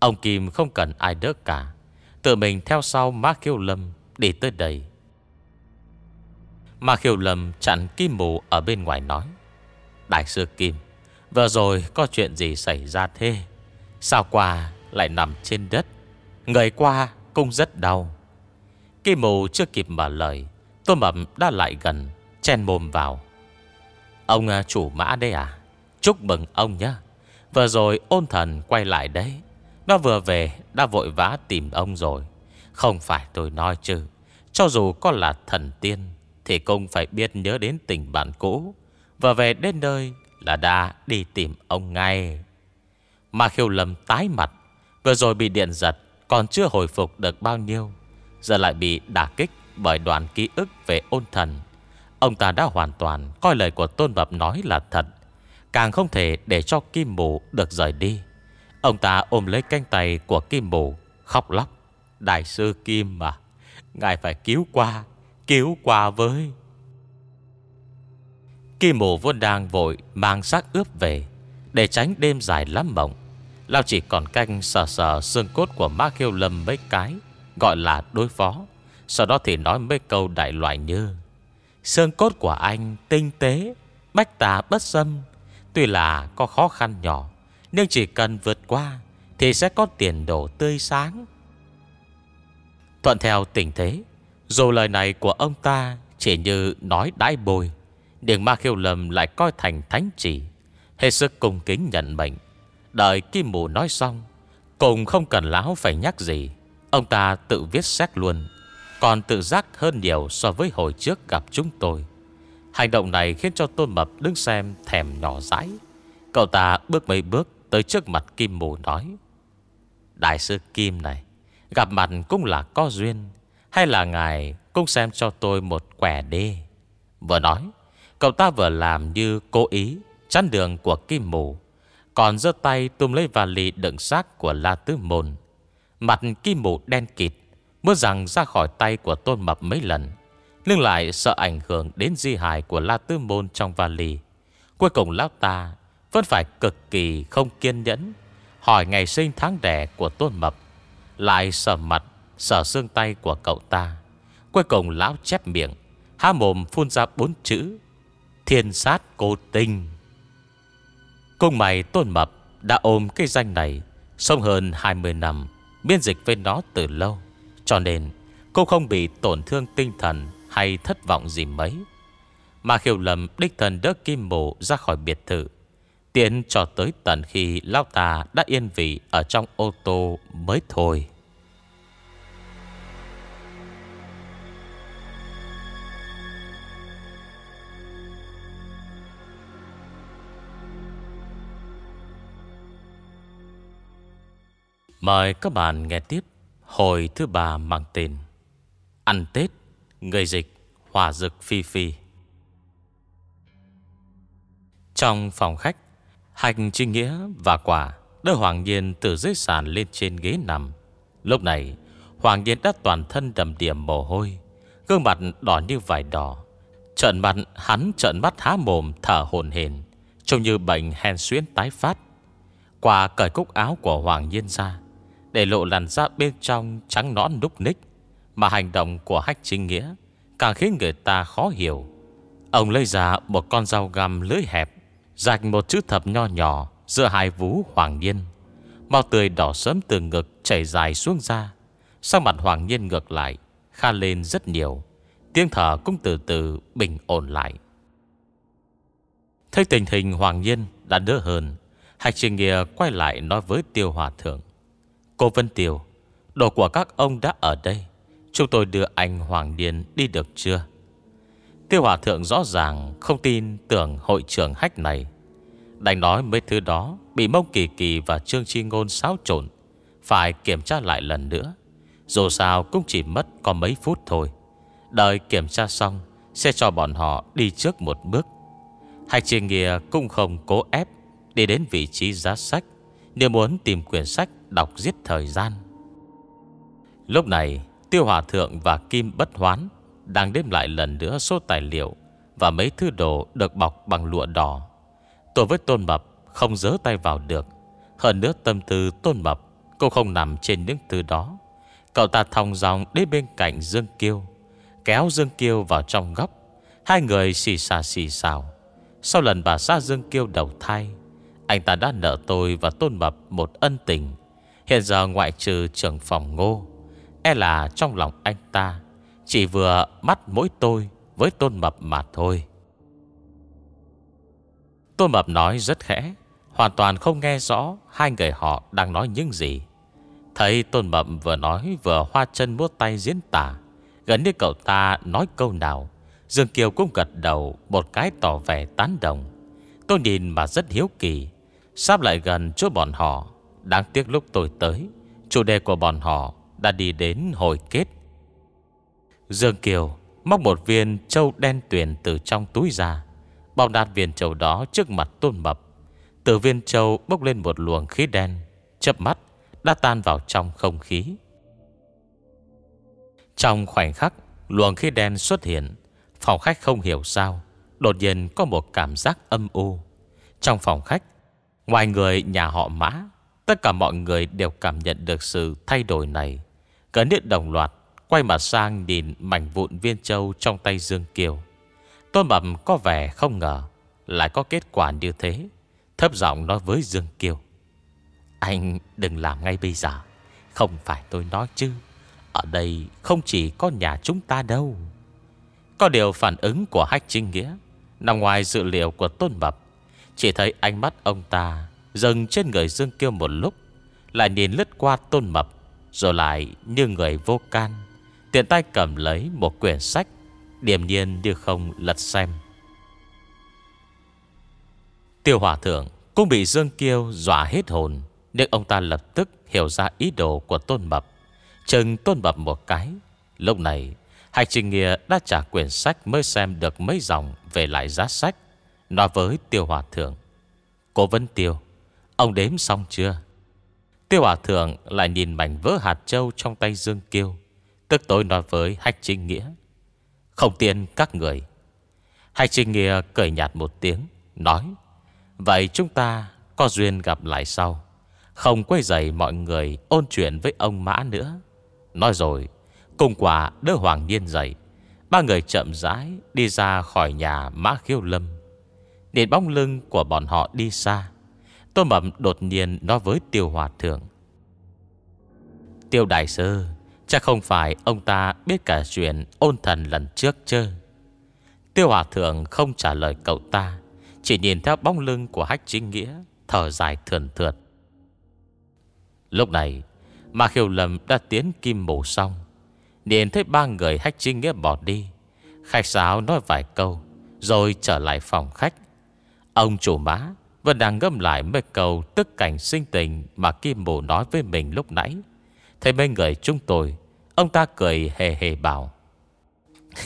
[SPEAKER 1] Ông Kim không cần ai đỡ cả Tự mình theo sau Mã Khiêu Lâm Đi tới đây Mã Khiêu Lâm chặn Kim Mù Ở bên ngoài nói Đại sư Kim Vừa rồi có chuyện gì xảy ra thế Sao qua lại nằm trên đất Người qua cũng rất đau Kim Mù chưa kịp mở lời Tô Mập đã lại gần chen mồm vào. Ông à, chủ mã đấy à? Chúc mừng ông nhé. Vừa rồi ôn thần quay lại đấy. Nó vừa về đã vội vã tìm ông rồi. Không phải tôi nói chứ. Cho dù có là thần tiên thì cũng phải biết nhớ đến tình bạn cũ. Và về đến nơi là đã đi tìm ông ngay. Mà khiêu lầm tái mặt. Vừa rồi bị điện giật còn chưa hồi phục được bao nhiêu. Giờ lại bị đả kích bởi đoạn ký ức về ôn thần. Ông ta đã hoàn toàn coi lời của Tôn Bập nói là thật Càng không thể để cho Kim Mù được rời đi Ông ta ôm lấy cánh tay của Kim Mù Khóc lóc Đại sư Kim mà Ngài phải cứu qua Cứu qua với Kim Mù vốn đang vội Mang xác ướp về Để tránh đêm dài lắm mộng lao chỉ còn canh sờ sờ xương cốt của ma khiêu Lâm mấy cái Gọi là đối phó Sau đó thì nói mấy câu đại loại như sơn cốt của anh tinh tế Bách tà bất xâm Tuy là có khó khăn nhỏ Nhưng chỉ cần vượt qua Thì sẽ có tiền đồ tươi sáng Thuận theo tình thế Dù lời này của ông ta Chỉ như nói đãi bồi Đường ma khiêu lầm lại coi thành thánh chỉ Hết sức cung kính nhận mệnh Đợi Kim Mù nói xong Cùng không cần lão phải nhắc gì Ông ta tự viết xét luôn còn tự giác hơn nhiều so với hồi trước gặp chúng tôi. Hành động này khiến cho Tôn Mập đứng xem thèm nhỏ rãi. Cậu ta bước mấy bước tới trước mặt Kim Mù nói. Đại sư Kim này, gặp mặt cũng là có duyên, hay là ngài cũng xem cho tôi một quẻ đê. Vừa nói, cậu ta vừa làm như cố ý chắn đường của Kim Mù, còn giơ tay túm lấy vali đựng xác của La Tứ Môn. Mặt Kim Mù đen kịt, Muốn rằng ra khỏi tay của tôn mập mấy lần Nhưng lại sợ ảnh hưởng đến di hài của La Tư Môn trong vali Cuối cùng lão ta Vẫn phải cực kỳ không kiên nhẫn Hỏi ngày sinh tháng đẻ của tôn mập Lại sờ mặt Sờ xương tay của cậu ta Cuối cùng lão chép miệng Há mồm phun ra bốn chữ Thiên sát cô tinh Cùng mày tôn mập Đã ôm cái danh này Sông hơn 20 năm Biên dịch với nó từ lâu cho nên cô không bị tổn thương tinh thần Hay thất vọng gì mấy Mà khiêu lầm đích thần đỡ kim mộ ra khỏi biệt thự Tiến cho tới tận khi Lao tà đã yên vị Ở trong ô tô mới thôi Mời các bạn nghe tiếp Hồi thứ ba mang tên Ăn Tết Người dịch Hòa rực phi phi Trong phòng khách Hành Trinh Nghĩa và Quả Đã hoàng nhiên từ dưới sàn lên trên ghế nằm Lúc này Hoàng nhiên đã toàn thân đầm điểm mồ hôi Gương mặt đỏ như vải đỏ trợn mặt hắn trợn mắt há mồm thở hồn hền Trông như bệnh hen xuyến tái phát Quả cởi cúc áo của Hoàng Nhiên ra để lộ làn da bên trong trắng nõn đúc ních Mà hành động của hách chính nghĩa Càng khiến người ta khó hiểu Ông lấy ra một con dao găm lưới hẹp Rạch một chữ thập nho nhỏ Giữa hai vú Hoàng Nhiên Màu tươi đỏ sớm từ ngực chảy dài xuống da Sang mặt Hoàng Nhiên ngược lại Kha lên rất nhiều Tiếng thở cũng từ từ bình ổn lại Thấy tình hình Hoàng Nhiên đã đỡ hơn Hạch Trình Nghĩa quay lại nói với Tiêu Hòa Thượng Cô Vân Tiểu Đồ của các ông đã ở đây Chúng tôi đưa anh Hoàng Điền đi được chưa Tiêu Hòa Thượng rõ ràng Không tin tưởng hội trưởng hách này Đành nói mấy thứ đó Bị Mông Kỳ Kỳ và Trương Chi Ngôn xáo trộn Phải kiểm tra lại lần nữa Dù sao cũng chỉ mất có mấy phút thôi Đợi kiểm tra xong Sẽ cho bọn họ đi trước một bước Hạch Trì Nghìa cũng không cố ép Đi đến vị trí giá sách nếu muốn tìm quyển sách đọc giết thời gian. Lúc này, Tiêu Hòa Thượng và Kim Bất Hoán đang đếm lại lần nữa số tài liệu và mấy thứ đồ được bọc bằng lụa đỏ. Tôi với Tôn Mập không dỡ tay vào được. Hơn nữa tâm tư Tôn Mập cũng không nằm trên những thứ đó. Cậu ta thong dòng đến bên cạnh Dương Kiêu, kéo Dương Kiêu vào trong góc. Hai người xì xà xì xào. Sau lần bà xã Dương Kiêu đầu thai, anh ta đã nợ tôi và Tôn Mập một ân tình Hiện giờ ngoại trừ trưởng phòng ngô E là trong lòng anh ta Chỉ vừa mắt mỗi tôi với Tôn Mập mà thôi Tôn Mập nói rất khẽ Hoàn toàn không nghe rõ hai người họ đang nói những gì Thấy Tôn Mập vừa nói vừa hoa chân múa tay diễn tả Gần như cậu ta nói câu nào Dương Kiều cũng gật đầu một cái tỏ vẻ tán đồng Tôi nhìn mà rất hiếu kỳ Sắp lại gần chỗ bọn họ Đáng tiếc lúc tôi tới Chủ đề của bọn họ đã đi đến hồi kết Dương Kiều Móc một viên trâu đen tuyền từ trong túi ra Bao đạt viên trâu đó trước mặt tôn mập Từ viên trâu bốc lên một luồng khí đen Chập mắt đã tan vào trong không khí Trong khoảnh khắc Luồng khí đen xuất hiện Phòng khách không hiểu sao Đột nhiên có một cảm giác âm u Trong phòng khách Ngoài người nhà họ mã Tất cả mọi người đều cảm nhận được sự thay đổi này Cấn điện đồng loạt Quay mặt sang nhìn mảnh vụn viên châu trong tay Dương Kiều Tôn Mập có vẻ không ngờ Lại có kết quả như thế Thấp giọng nói với Dương Kiều Anh đừng làm ngay bây giờ Không phải tôi nói chứ Ở đây không chỉ có nhà chúng ta đâu Có điều phản ứng của Hách Trinh Nghĩa Nằm ngoài dự liệu của Tôn Mập chỉ thấy ánh mắt ông ta Dừng trên người Dương Kiêu một lúc Lại nhìn lướt qua tôn mập Rồi lại như người vô can Tiện tay cầm lấy một quyển sách Điềm nhiên như không lật xem Tiêu Hòa Thượng cũng bị Dương Kiêu dọa hết hồn Nhưng ông ta lập tức hiểu ra ý đồ của Tôn Mập Chừng Tôn Mập một cái Lúc này Hạch Trình Nghĩa đã trả quyển sách mới xem được mấy dòng về lại giá sách Nói với tiêu hòa thượng Cố vân tiêu Ông đếm xong chưa Tiêu hòa thượng lại nhìn mảnh vỡ hạt trâu Trong tay Dương Kiêu Tức tối nói với hạch Trinh Nghĩa Không tiền các người hạch Trinh Nghĩa cười nhạt một tiếng Nói Vậy chúng ta có duyên gặp lại sau Không quay dậy mọi người ôn chuyện với ông Mã nữa Nói rồi Cùng quả đỡ Hoàng Niên dậy Ba người chậm rãi đi ra khỏi nhà Mã Khiêu Lâm Nhìn bóng lưng của bọn họ đi xa Tôi mầm đột nhiên nói với tiêu hòa thượng Tiêu đại sư Chắc không phải ông ta biết cả chuyện ôn thần lần trước chứ Tiêu hòa thượng không trả lời cậu ta Chỉ nhìn theo bóng lưng của hách chính nghĩa Thở dài thườn thượt Lúc này Mà khiêu Lâm đã tiến kim mổ xong Nhìn thấy ba người hách chính nghĩa bỏ đi Khách sáo nói vài câu Rồi trở lại phòng khách Ông chủ má vẫn đang ngâm lại mấy câu tức cảnh sinh tình mà Kim Mộ nói với mình lúc nãy. Thấy mấy người chúng tôi, ông ta cười hề hề bảo.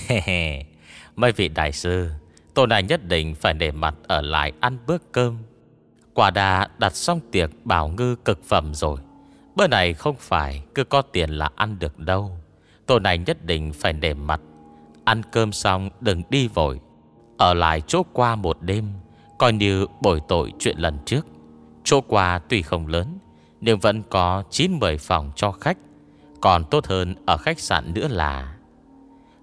[SPEAKER 1] Hề hề, mấy vị đại sư, tôi này nhất định phải để mặt ở lại ăn bữa cơm. Quả đà đặt xong tiệc bảo ngư cực phẩm rồi. Bữa này không phải cứ có tiền là ăn được đâu. Tôi này nhất định phải để mặt. Ăn cơm xong đừng đi vội. Ở lại chỗ qua một đêm Coi như bồi tội chuyện lần trước Chỗ quà tuy không lớn Nhưng vẫn có 9-10 phòng cho khách Còn tốt hơn ở khách sạn nữa là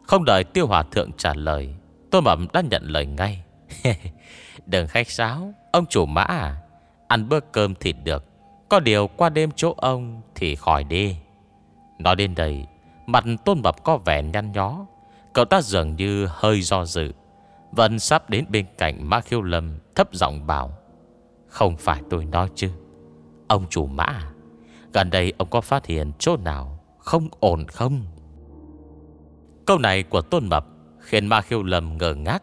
[SPEAKER 1] Không đợi tiêu hòa thượng trả lời Tôi mẩm đã nhận lời ngay Đừng khách sáo Ông chủ mã à Ăn bữa cơm thịt được Có điều qua đêm chỗ ông thì khỏi đi Nói đến đây Mặt tôn mập có vẻ nhăn nhó Cậu ta dường như hơi do dự Vân sắp đến bên cạnh Mã Khiêu Lâm Thấp giọng bảo Không phải tôi nói chứ Ông chủ Mã à, Gần đây ông có phát hiện chỗ nào Không ổn không Câu này của Tôn Mập Khiến Ma Khiêu Lâm ngờ ngác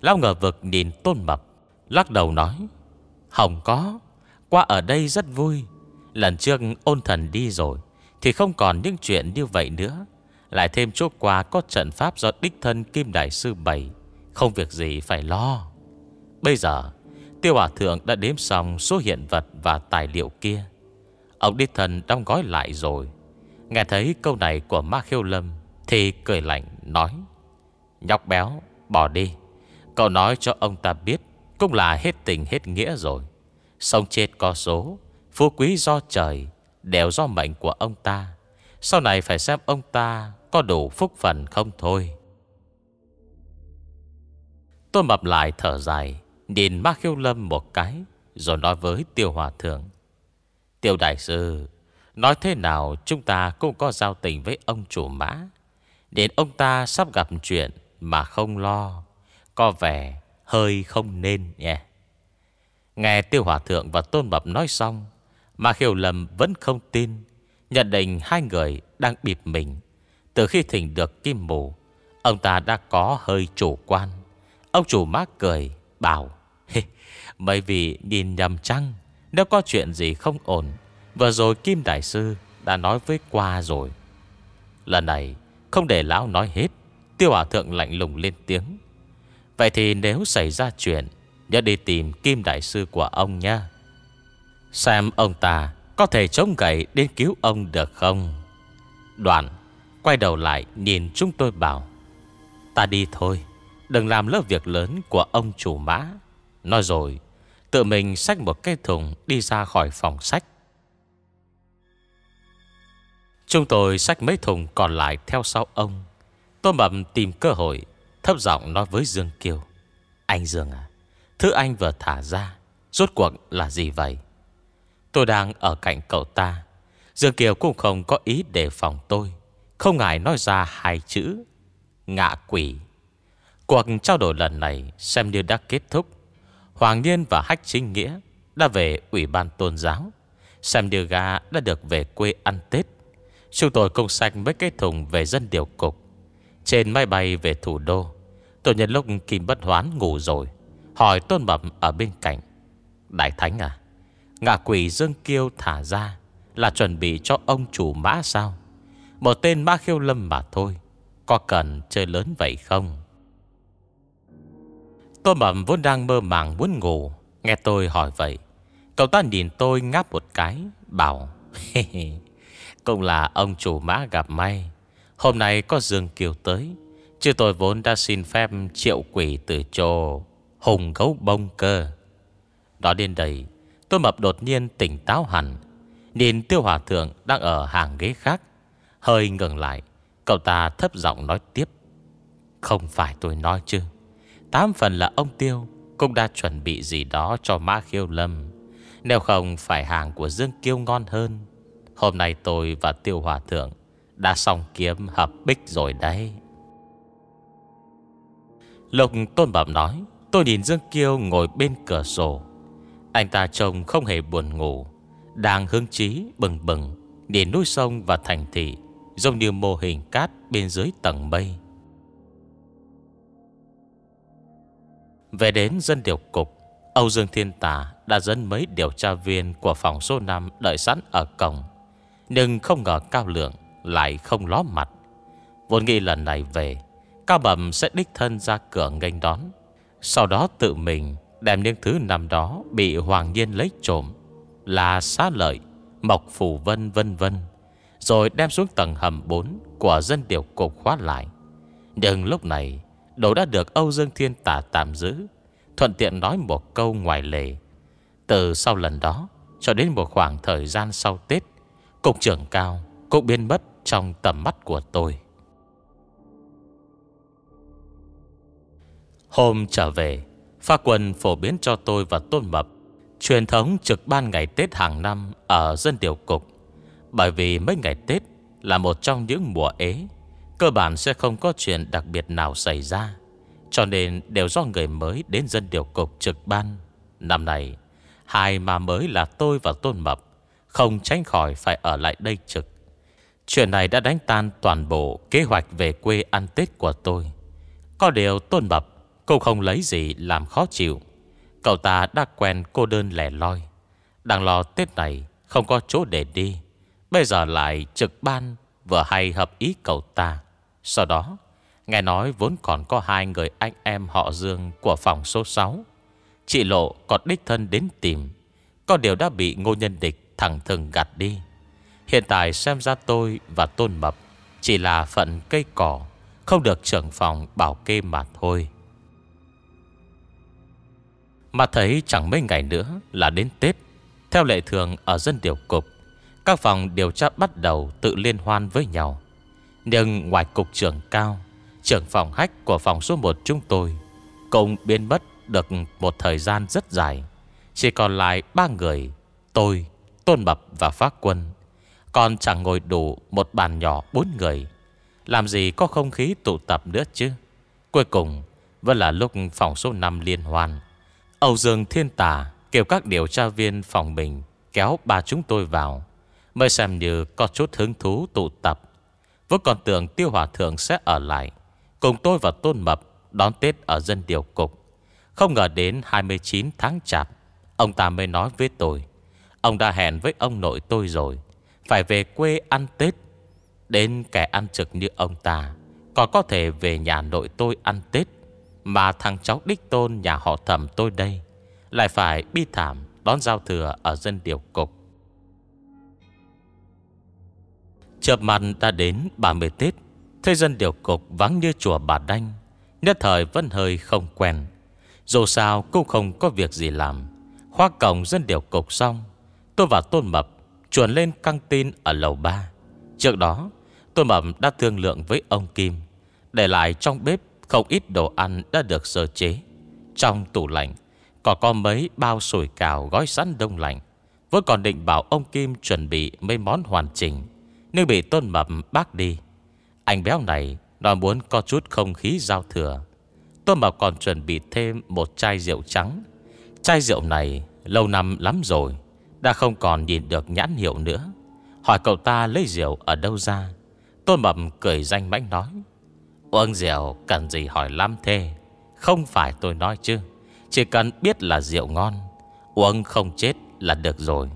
[SPEAKER 1] Lao ngờ vực nhìn Tôn Mập Lắc đầu nói Không có Qua ở đây rất vui Lần trước ôn thần đi rồi Thì không còn những chuyện như vậy nữa Lại thêm chỗ qua có trận pháp do đích thân Kim Đại Sư Bảy không việc gì phải lo Bây giờ Tiêu Hòa Thượng đã đếm xong số hiện vật và tài liệu kia Ông đi Thần đóng gói lại rồi Nghe thấy câu này của Ma Khiêu Lâm Thì cười lạnh nói Nhóc béo bỏ đi Cậu nói cho ông ta biết Cũng là hết tình hết nghĩa rồi Sống chết có số Phú quý do trời Đều do mệnh của ông ta Sau này phải xem ông ta Có đủ phúc phần không thôi Tôi mập lại thở dài Nhìn ma khiêu lâm một cái Rồi nói với tiêu hòa thượng Tiêu đại sư Nói thế nào chúng ta cũng có giao tình với ông chủ mã Đến ông ta sắp gặp chuyện Mà không lo Có vẻ hơi không nên nhé Nghe tiêu hòa thượng và tôn bập nói xong ma khiêu lâm vẫn không tin Nhận định hai người đang bịp mình Từ khi thỉnh được kim mù Ông ta đã có hơi chủ quan Ông chủ mác cười Bảo bởi vì nhìn nhầm chăng Nếu có chuyện gì không ổn Vừa rồi Kim Đại Sư đã nói với qua rồi Lần này Không để lão nói hết Tiêu Hòa Thượng lạnh lùng lên tiếng Vậy thì nếu xảy ra chuyện Nhớ đi tìm Kim Đại Sư của ông nha Xem ông ta Có thể chống gậy đến cứu ông được không Đoạn Quay đầu lại nhìn chúng tôi bảo Ta đi thôi Đừng làm lớp việc lớn của ông chủ mã Nói rồi Tự mình xách một cái thùng đi ra khỏi phòng sách Chúng tôi xách mấy thùng còn lại theo sau ông Tôi Mập tìm cơ hội Thấp giọng nói với Dương Kiều Anh Dương à Thứ anh vừa thả ra Rốt cuộc là gì vậy Tôi đang ở cạnh cậu ta Dương Kiều cũng không có ý đề phòng tôi Không ngại nói ra hai chữ Ngạ quỷ Cuộc trao đổi lần này xem như đã kết thúc. Hoàng Niên và Hách Chính Nghĩa đã về Ủy ban Tôn giáo. Xem như gà đã được về quê ăn Tết. Chúng tôi công sạch mấy cái thùng về dân điều cục. Trên máy bay về thủ đô, tôi nhận lúc Kim Bất Hoán ngủ rồi. Hỏi Tôn Mập ở bên cạnh. Đại Thánh à, ngạ quỷ Dương Kiêu thả ra là chuẩn bị cho ông chủ mã sao? Một tên mã khiêu lâm mà thôi. Có cần chơi lớn vậy không? Tô Mậm vốn đang mơ màng muốn ngủ Nghe tôi hỏi vậy Cậu ta nhìn tôi ngáp một cái Bảo Cũng là ông chủ mã gặp may Hôm nay có Dương Kiều tới Chứ tôi vốn đã xin phép triệu quỷ từ chỗ Hùng gấu bông cơ Đó đến đây Tôi mập đột nhiên tỉnh táo hẳn Nhìn tiêu hòa thượng đang ở hàng ghế khác Hơi ngừng lại Cậu ta thấp giọng nói tiếp Không phải tôi nói chứ Tám phần là ông Tiêu Cũng đã chuẩn bị gì đó cho Mã Khiêu Lâm Nếu không phải hàng của Dương Kiêu ngon hơn Hôm nay tôi và Tiêu Hòa Thượng Đã xong kiếm hợp bích rồi đấy Lục Tôn Bảo nói Tôi nhìn Dương Kiêu ngồi bên cửa sổ Anh ta trông không hề buồn ngủ Đang hứng trí bừng bừng Để núi sông và thành thị Giống như mô hình cát bên dưới tầng mây Về đến dân điều cục Âu Dương Thiên Tà đã dẫn mấy điều tra viên Của phòng số 5 đợi sẵn ở cổng Nhưng không ngờ Cao Lượng Lại không ló mặt Vốn nghĩ lần này về Cao Bẩm sẽ đích thân ra cửa nghênh đón Sau đó tự mình Đem những thứ nằm đó Bị Hoàng Nhiên lấy trộm Là xá lợi, mộc phù vân vân vân Rồi đem xuống tầng hầm 4 Của dân điều cục khóa lại Nhưng lúc này Đồ đã được Âu Dương Thiên Tả tạm giữ Thuận tiện nói một câu ngoài lề Từ sau lần đó Cho đến một khoảng thời gian sau Tết Cục trưởng cao Cũng biến mất trong tầm mắt của tôi Hôm trở về Pha quần phổ biến cho tôi và Tôn Mập Truyền thống trực ban ngày Tết hàng năm Ở dân điều cục Bởi vì mấy ngày Tết Là một trong những mùa ế Cơ bản sẽ không có chuyện đặc biệt nào xảy ra Cho nên đều do người mới đến dân điều cục trực ban Năm nay Hai mà mới là tôi và Tôn Mập Không tránh khỏi phải ở lại đây trực Chuyện này đã đánh tan toàn bộ kế hoạch về quê ăn Tết của tôi Có điều Tôn Mập Cô không lấy gì làm khó chịu Cậu ta đã quen cô đơn lẻ loi Đang lo Tết này Không có chỗ để đi Bây giờ lại trực ban Vừa hay hợp ý cậu ta sau đó Nghe nói vốn còn có hai người anh em họ Dương Của phòng số 6 Chị Lộ còn đích thân đến tìm Có điều đã bị ngô nhân địch Thẳng thừng gạt đi Hiện tại xem ra tôi và Tôn Mập Chỉ là phận cây cỏ Không được trưởng phòng bảo kê mà thôi Mà thấy chẳng mấy ngày nữa là đến Tết Theo lệ thường ở dân điều cục Các phòng điều tra bắt đầu tự liên hoan với nhau nhưng ngoài cục trưởng cao Trưởng phòng hách của phòng số 1 chúng tôi Cũng biến mất được một thời gian rất dài Chỉ còn lại ba người Tôi, Tôn bập và Pháp Quân Còn chẳng ngồi đủ một bàn nhỏ bốn người Làm gì có không khí tụ tập nữa chứ Cuối cùng Vẫn là lúc phòng số 5 liên hoan Âu Dương Thiên Tà Kêu các điều tra viên phòng mình Kéo ba chúng tôi vào Mới xem như có chút hứng thú tụ tập vẫn còn tưởng tiêu hòa thượng sẽ ở lại Cùng tôi và Tôn Mập Đón Tết ở dân điều cục Không ngờ đến 29 tháng chạp Ông ta mới nói với tôi Ông đã hẹn với ông nội tôi rồi Phải về quê ăn Tết Đến kẻ ăn trực như ông ta Còn có thể về nhà nội tôi ăn Tết Mà thằng cháu đích tôn nhà họ thẩm tôi đây Lại phải bi thảm đón giao thừa ở dân điều cục Chợp mặt ta đến 30 Tết Thế dân điều cục vắng như chùa Bà Đanh Nhất thời vẫn hơi không quen Dù sao cũng không có việc gì làm Khoa cổng dân điều cục xong Tôi và Tôn Mập Chuồn lên căng tin ở lầu 3 Trước đó Tôn Mập đã thương lượng với ông Kim Để lại trong bếp không ít đồ ăn đã được sơ chế Trong tủ lạnh Có có mấy bao sủi cào gói sẵn đông lạnh Vẫn còn định bảo ông Kim chuẩn bị mấy món hoàn chỉnh nhưng bị tôn mập bác đi Anh béo này Nó muốn có chút không khí giao thừa Tôn mập còn chuẩn bị thêm Một chai rượu trắng Chai rượu này lâu năm lắm rồi Đã không còn nhìn được nhãn hiệu nữa Hỏi cậu ta lấy rượu ở đâu ra Tôn mập cười danh mãnh nói Uống rượu cần gì hỏi lắm thế Không phải tôi nói chứ Chỉ cần biết là rượu ngon Uống không chết là được rồi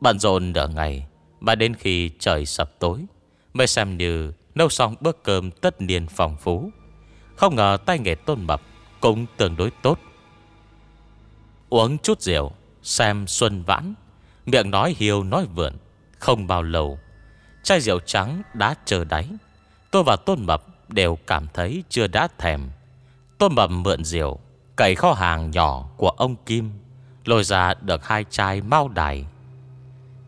[SPEAKER 1] Bận rộn nửa ngày mà đến khi trời sập tối Mới xem như nấu xong bữa cơm tất niên phong phú Không ngờ tay nghề tôn mập Cũng tương đối tốt Uống chút rượu Xem xuân vãn Miệng nói hiêu nói vượn Không bao lâu Chai rượu trắng đã chờ đáy Tôi và Tôn Mập đều cảm thấy chưa đã thèm Tôn Mập mượn rượu Cậy kho hàng nhỏ của ông Kim Lôi ra được hai chai mau đài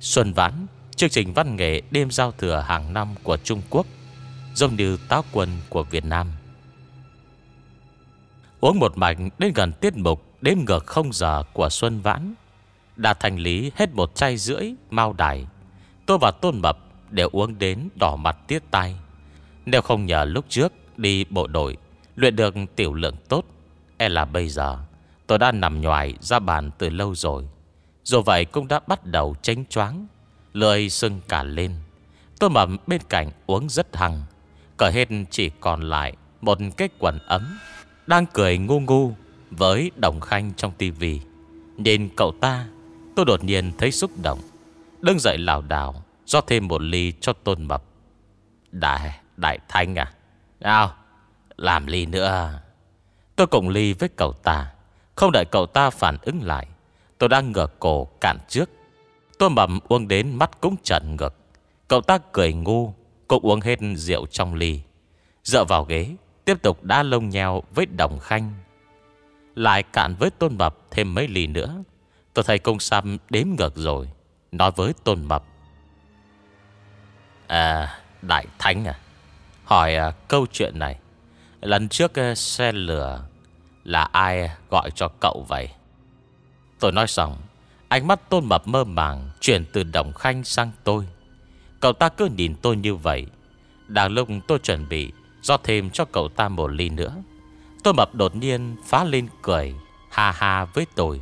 [SPEAKER 1] Xuân Vãn Chương trình văn nghệ đêm giao thừa hàng năm của Trung Quốc Giống như táo quân của Việt Nam Uống một mạch đến gần tiết mục đêm ngược không giờ của Xuân Vãn Đã thành lý hết một chai rưỡi Mau đài Tôi và Tôn Mập đều uống đến đỏ mặt tiết tai Nếu không nhờ lúc trước Đi bộ đội Luyện được tiểu lượng tốt E là bây giờ Tôi đã nằm nhoài ra bàn từ lâu rồi Dù vậy cũng đã bắt đầu tránh choáng Lưỡi sưng cả lên Tôi mầm bên cạnh uống rất hăng Cởi hết chỉ còn lại Một cái quần ấm Đang cười ngu ngu Với đồng khanh trong tivi Nhìn cậu ta Tôi đột nhiên thấy xúc động Đứng dậy lào đảo Do thêm một ly cho tôn mập Đại, đại thanh à Nào, làm ly nữa Tôi cùng ly với cậu ta Không đợi cậu ta phản ứng lại Tôi đang ngửa cổ cản trước Tô mầm uống đến mắt cũng trần ngược Cậu ta cười ngu Cũng uống hết rượu trong ly Dựa vào ghế Tiếp tục đa lông nheo với đồng khanh Lại cạn với tôn mập thêm mấy ly nữa Tôi thấy công Sam đếm ngược rồi Nói với tôn mập À Đại Thánh à Hỏi à, câu chuyện này Lần trước à, xe lửa Là ai gọi cho cậu vậy Tôi nói xong Ánh mắt tôn mập mơ màng Chuyển từ đồng khanh sang tôi Cậu ta cứ nhìn tôi như vậy Đang lúc tôi chuẩn bị Do thêm cho cậu ta một ly nữa Tôi mập đột nhiên phá lên cười Hà hà với tôi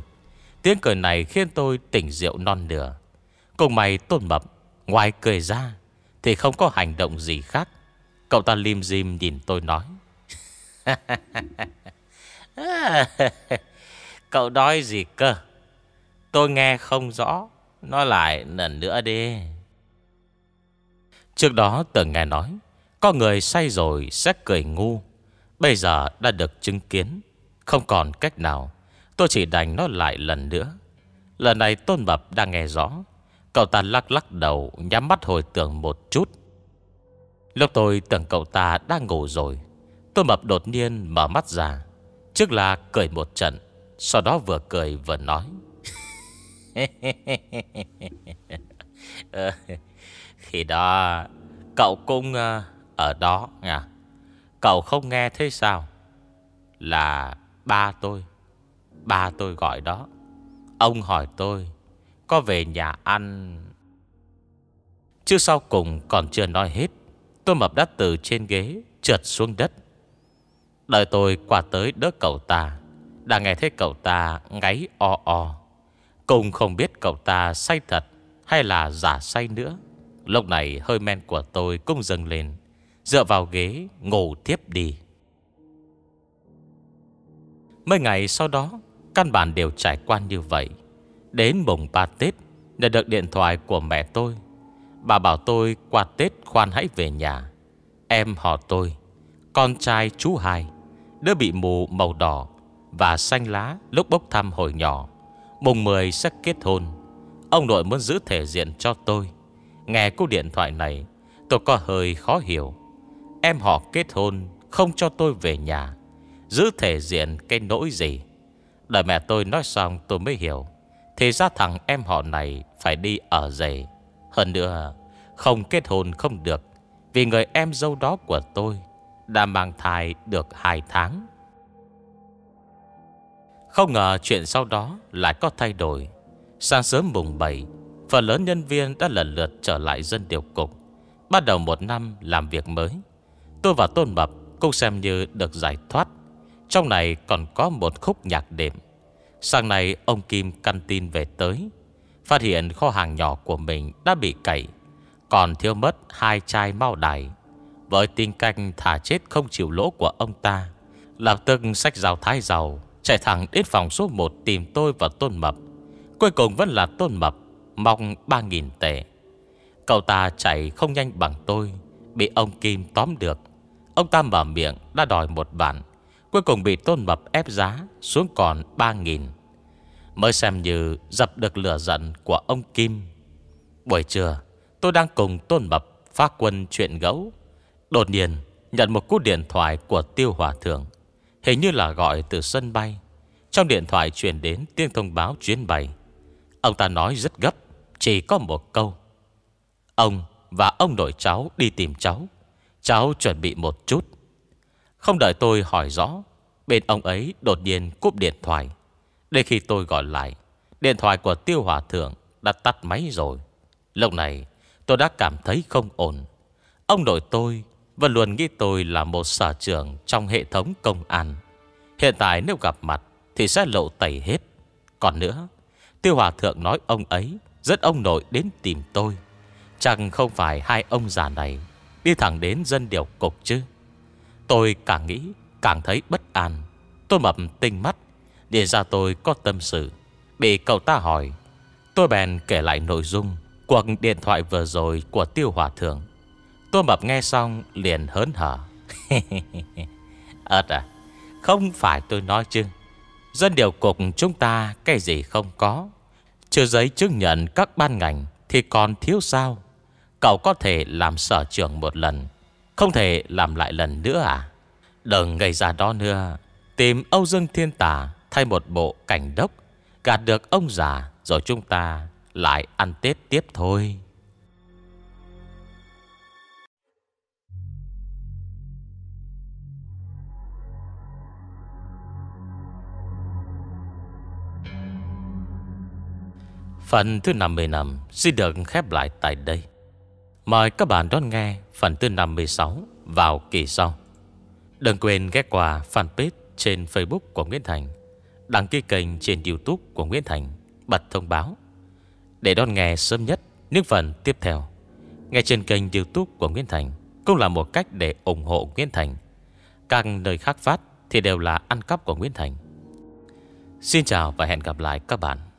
[SPEAKER 1] Tiếng cười này khiến tôi tỉnh rượu non nửa Cùng mày tôn mập Ngoài cười ra Thì không có hành động gì khác Cậu ta lim dim nhìn tôi nói Cậu nói gì cơ Tôi nghe không rõ Nói lại lần nữa đi Trước đó từng nghe nói Có người say rồi sẽ cười ngu Bây giờ đã được chứng kiến Không còn cách nào Tôi chỉ đành nó lại lần nữa Lần này Tôn Bập đang nghe rõ Cậu ta lắc lắc đầu Nhắm mắt hồi tưởng một chút Lúc tôi tưởng cậu ta đang ngủ rồi Tôn Bập đột nhiên mở mắt ra Trước là cười một trận Sau đó vừa cười vừa nói Ờ, khi đó Cậu cũng ờ, ở đó nha Cậu không nghe thế sao Là ba tôi Ba tôi gọi đó Ông hỏi tôi Có về nhà ăn Chứ sau cùng còn chưa nói hết Tôi mập đắt từ trên ghế Trượt xuống đất đợi tôi qua tới đỡ cậu ta Đã nghe thấy cậu ta ngáy o o cũng không biết cậu ta say thật Hay là giả say nữa Lúc này hơi men của tôi cũng dâng lên Dựa vào ghế ngủ tiếp đi Mấy ngày sau đó Căn bản đều trải qua như vậy Đến mùng 3 Tết Để được điện thoại của mẹ tôi Bà bảo tôi qua Tết khoan hãy về nhà Em họ tôi Con trai chú hai Đứa bị mù màu đỏ Và xanh lá lúc bốc thăm hồi nhỏ Mùng 10 sẽ kết hôn Ông nội muốn giữ thể diện cho tôi Nghe cú điện thoại này Tôi có hơi khó hiểu Em họ kết hôn Không cho tôi về nhà Giữ thể diện cái nỗi gì Đợi mẹ tôi nói xong tôi mới hiểu Thì ra thằng em họ này Phải đi ở dày Hơn nữa Không kết hôn không được Vì người em dâu đó của tôi Đã mang thai được 2 tháng không ngờ chuyện sau đó lại có thay đổi Sáng sớm mùng 7 Phần lớn nhân viên đã lần lượt trở lại dân điều cục Bắt đầu một năm làm việc mới Tôi và Tôn Mập cũng xem như được giải thoát Trong này còn có một khúc nhạc đệm Sáng nay ông Kim căn tin về tới Phát hiện kho hàng nhỏ của mình đã bị cậy Còn thiếu mất hai chai mau đài Với tin canh thả chết không chịu lỗ của ông ta Lập tức sách giàu thái giàu Chạy thẳng đến phòng số 1 tìm tôi và Tôn Mập Cuối cùng vẫn là Tôn Mập Mong 3.000 tệ Cậu ta chạy không nhanh bằng tôi Bị ông Kim tóm được Ông ta mở miệng đã đòi một bản Cuối cùng bị Tôn Mập ép giá Xuống còn 3.000 Mới xem như dập được lửa giận của ông Kim Buổi trưa Tôi đang cùng Tôn Mập phát quân chuyện gấu Đột nhiên nhận một cú điện thoại của Tiêu Hòa Thượng Hình như là gọi từ sân bay Trong điện thoại truyền đến tiếng thông báo chuyến bay Ông ta nói rất gấp Chỉ có một câu Ông và ông nội cháu đi tìm cháu Cháu chuẩn bị một chút Không đợi tôi hỏi rõ Bên ông ấy đột nhiên cúp điện thoại Để khi tôi gọi lại Điện thoại của Tiêu Hòa Thượng đã tắt máy rồi Lúc này tôi đã cảm thấy không ổn Ông nội tôi vẫn luôn nghĩ tôi là một sở trưởng Trong hệ thống công an Hiện tại nếu gặp mặt Thì sẽ lộ tẩy hết Còn nữa Tiêu Hòa Thượng nói ông ấy dẫn ông nội đến tìm tôi Chẳng không phải hai ông già này Đi thẳng đến dân điều cục chứ Tôi càng nghĩ Càng thấy bất an Tôi mập tinh mắt Để ra tôi có tâm sự Bị cậu ta hỏi Tôi bèn kể lại nội dung Cuộc điện thoại vừa rồi của Tiêu Hòa Thượng Tô Mập nghe xong liền hớn hở. Ơt à, không phải tôi nói chứ. Dân điều cục chúng ta cái gì không có. Chưa giấy chứng nhận các ban ngành thì còn thiếu sao. Cậu có thể làm sở trưởng một lần. Không thể làm lại lần nữa à? Đừng gây ra đó nữa. Tìm Âu Dương Thiên Tà thay một bộ cảnh đốc. Gạt được ông già rồi chúng ta lại ăn Tết tiếp thôi. Phần thứ 50 năm xin được khép lại tại đây. Mời các bạn đón nghe phần thứ 56 vào kỳ sau. Đừng quên ghé qua fanpage trên Facebook của Nguyễn Thành, đăng ký kênh trên YouTube của Nguyễn Thành, bật thông báo để đón nghe sớm nhất những phần tiếp theo. Nghe trên kênh YouTube của Nguyễn Thành cũng là một cách để ủng hộ Nguyễn Thành. Các nơi khác phát thì đều là ăn cắp của Nguyễn Thành. Xin chào và hẹn gặp lại các bạn.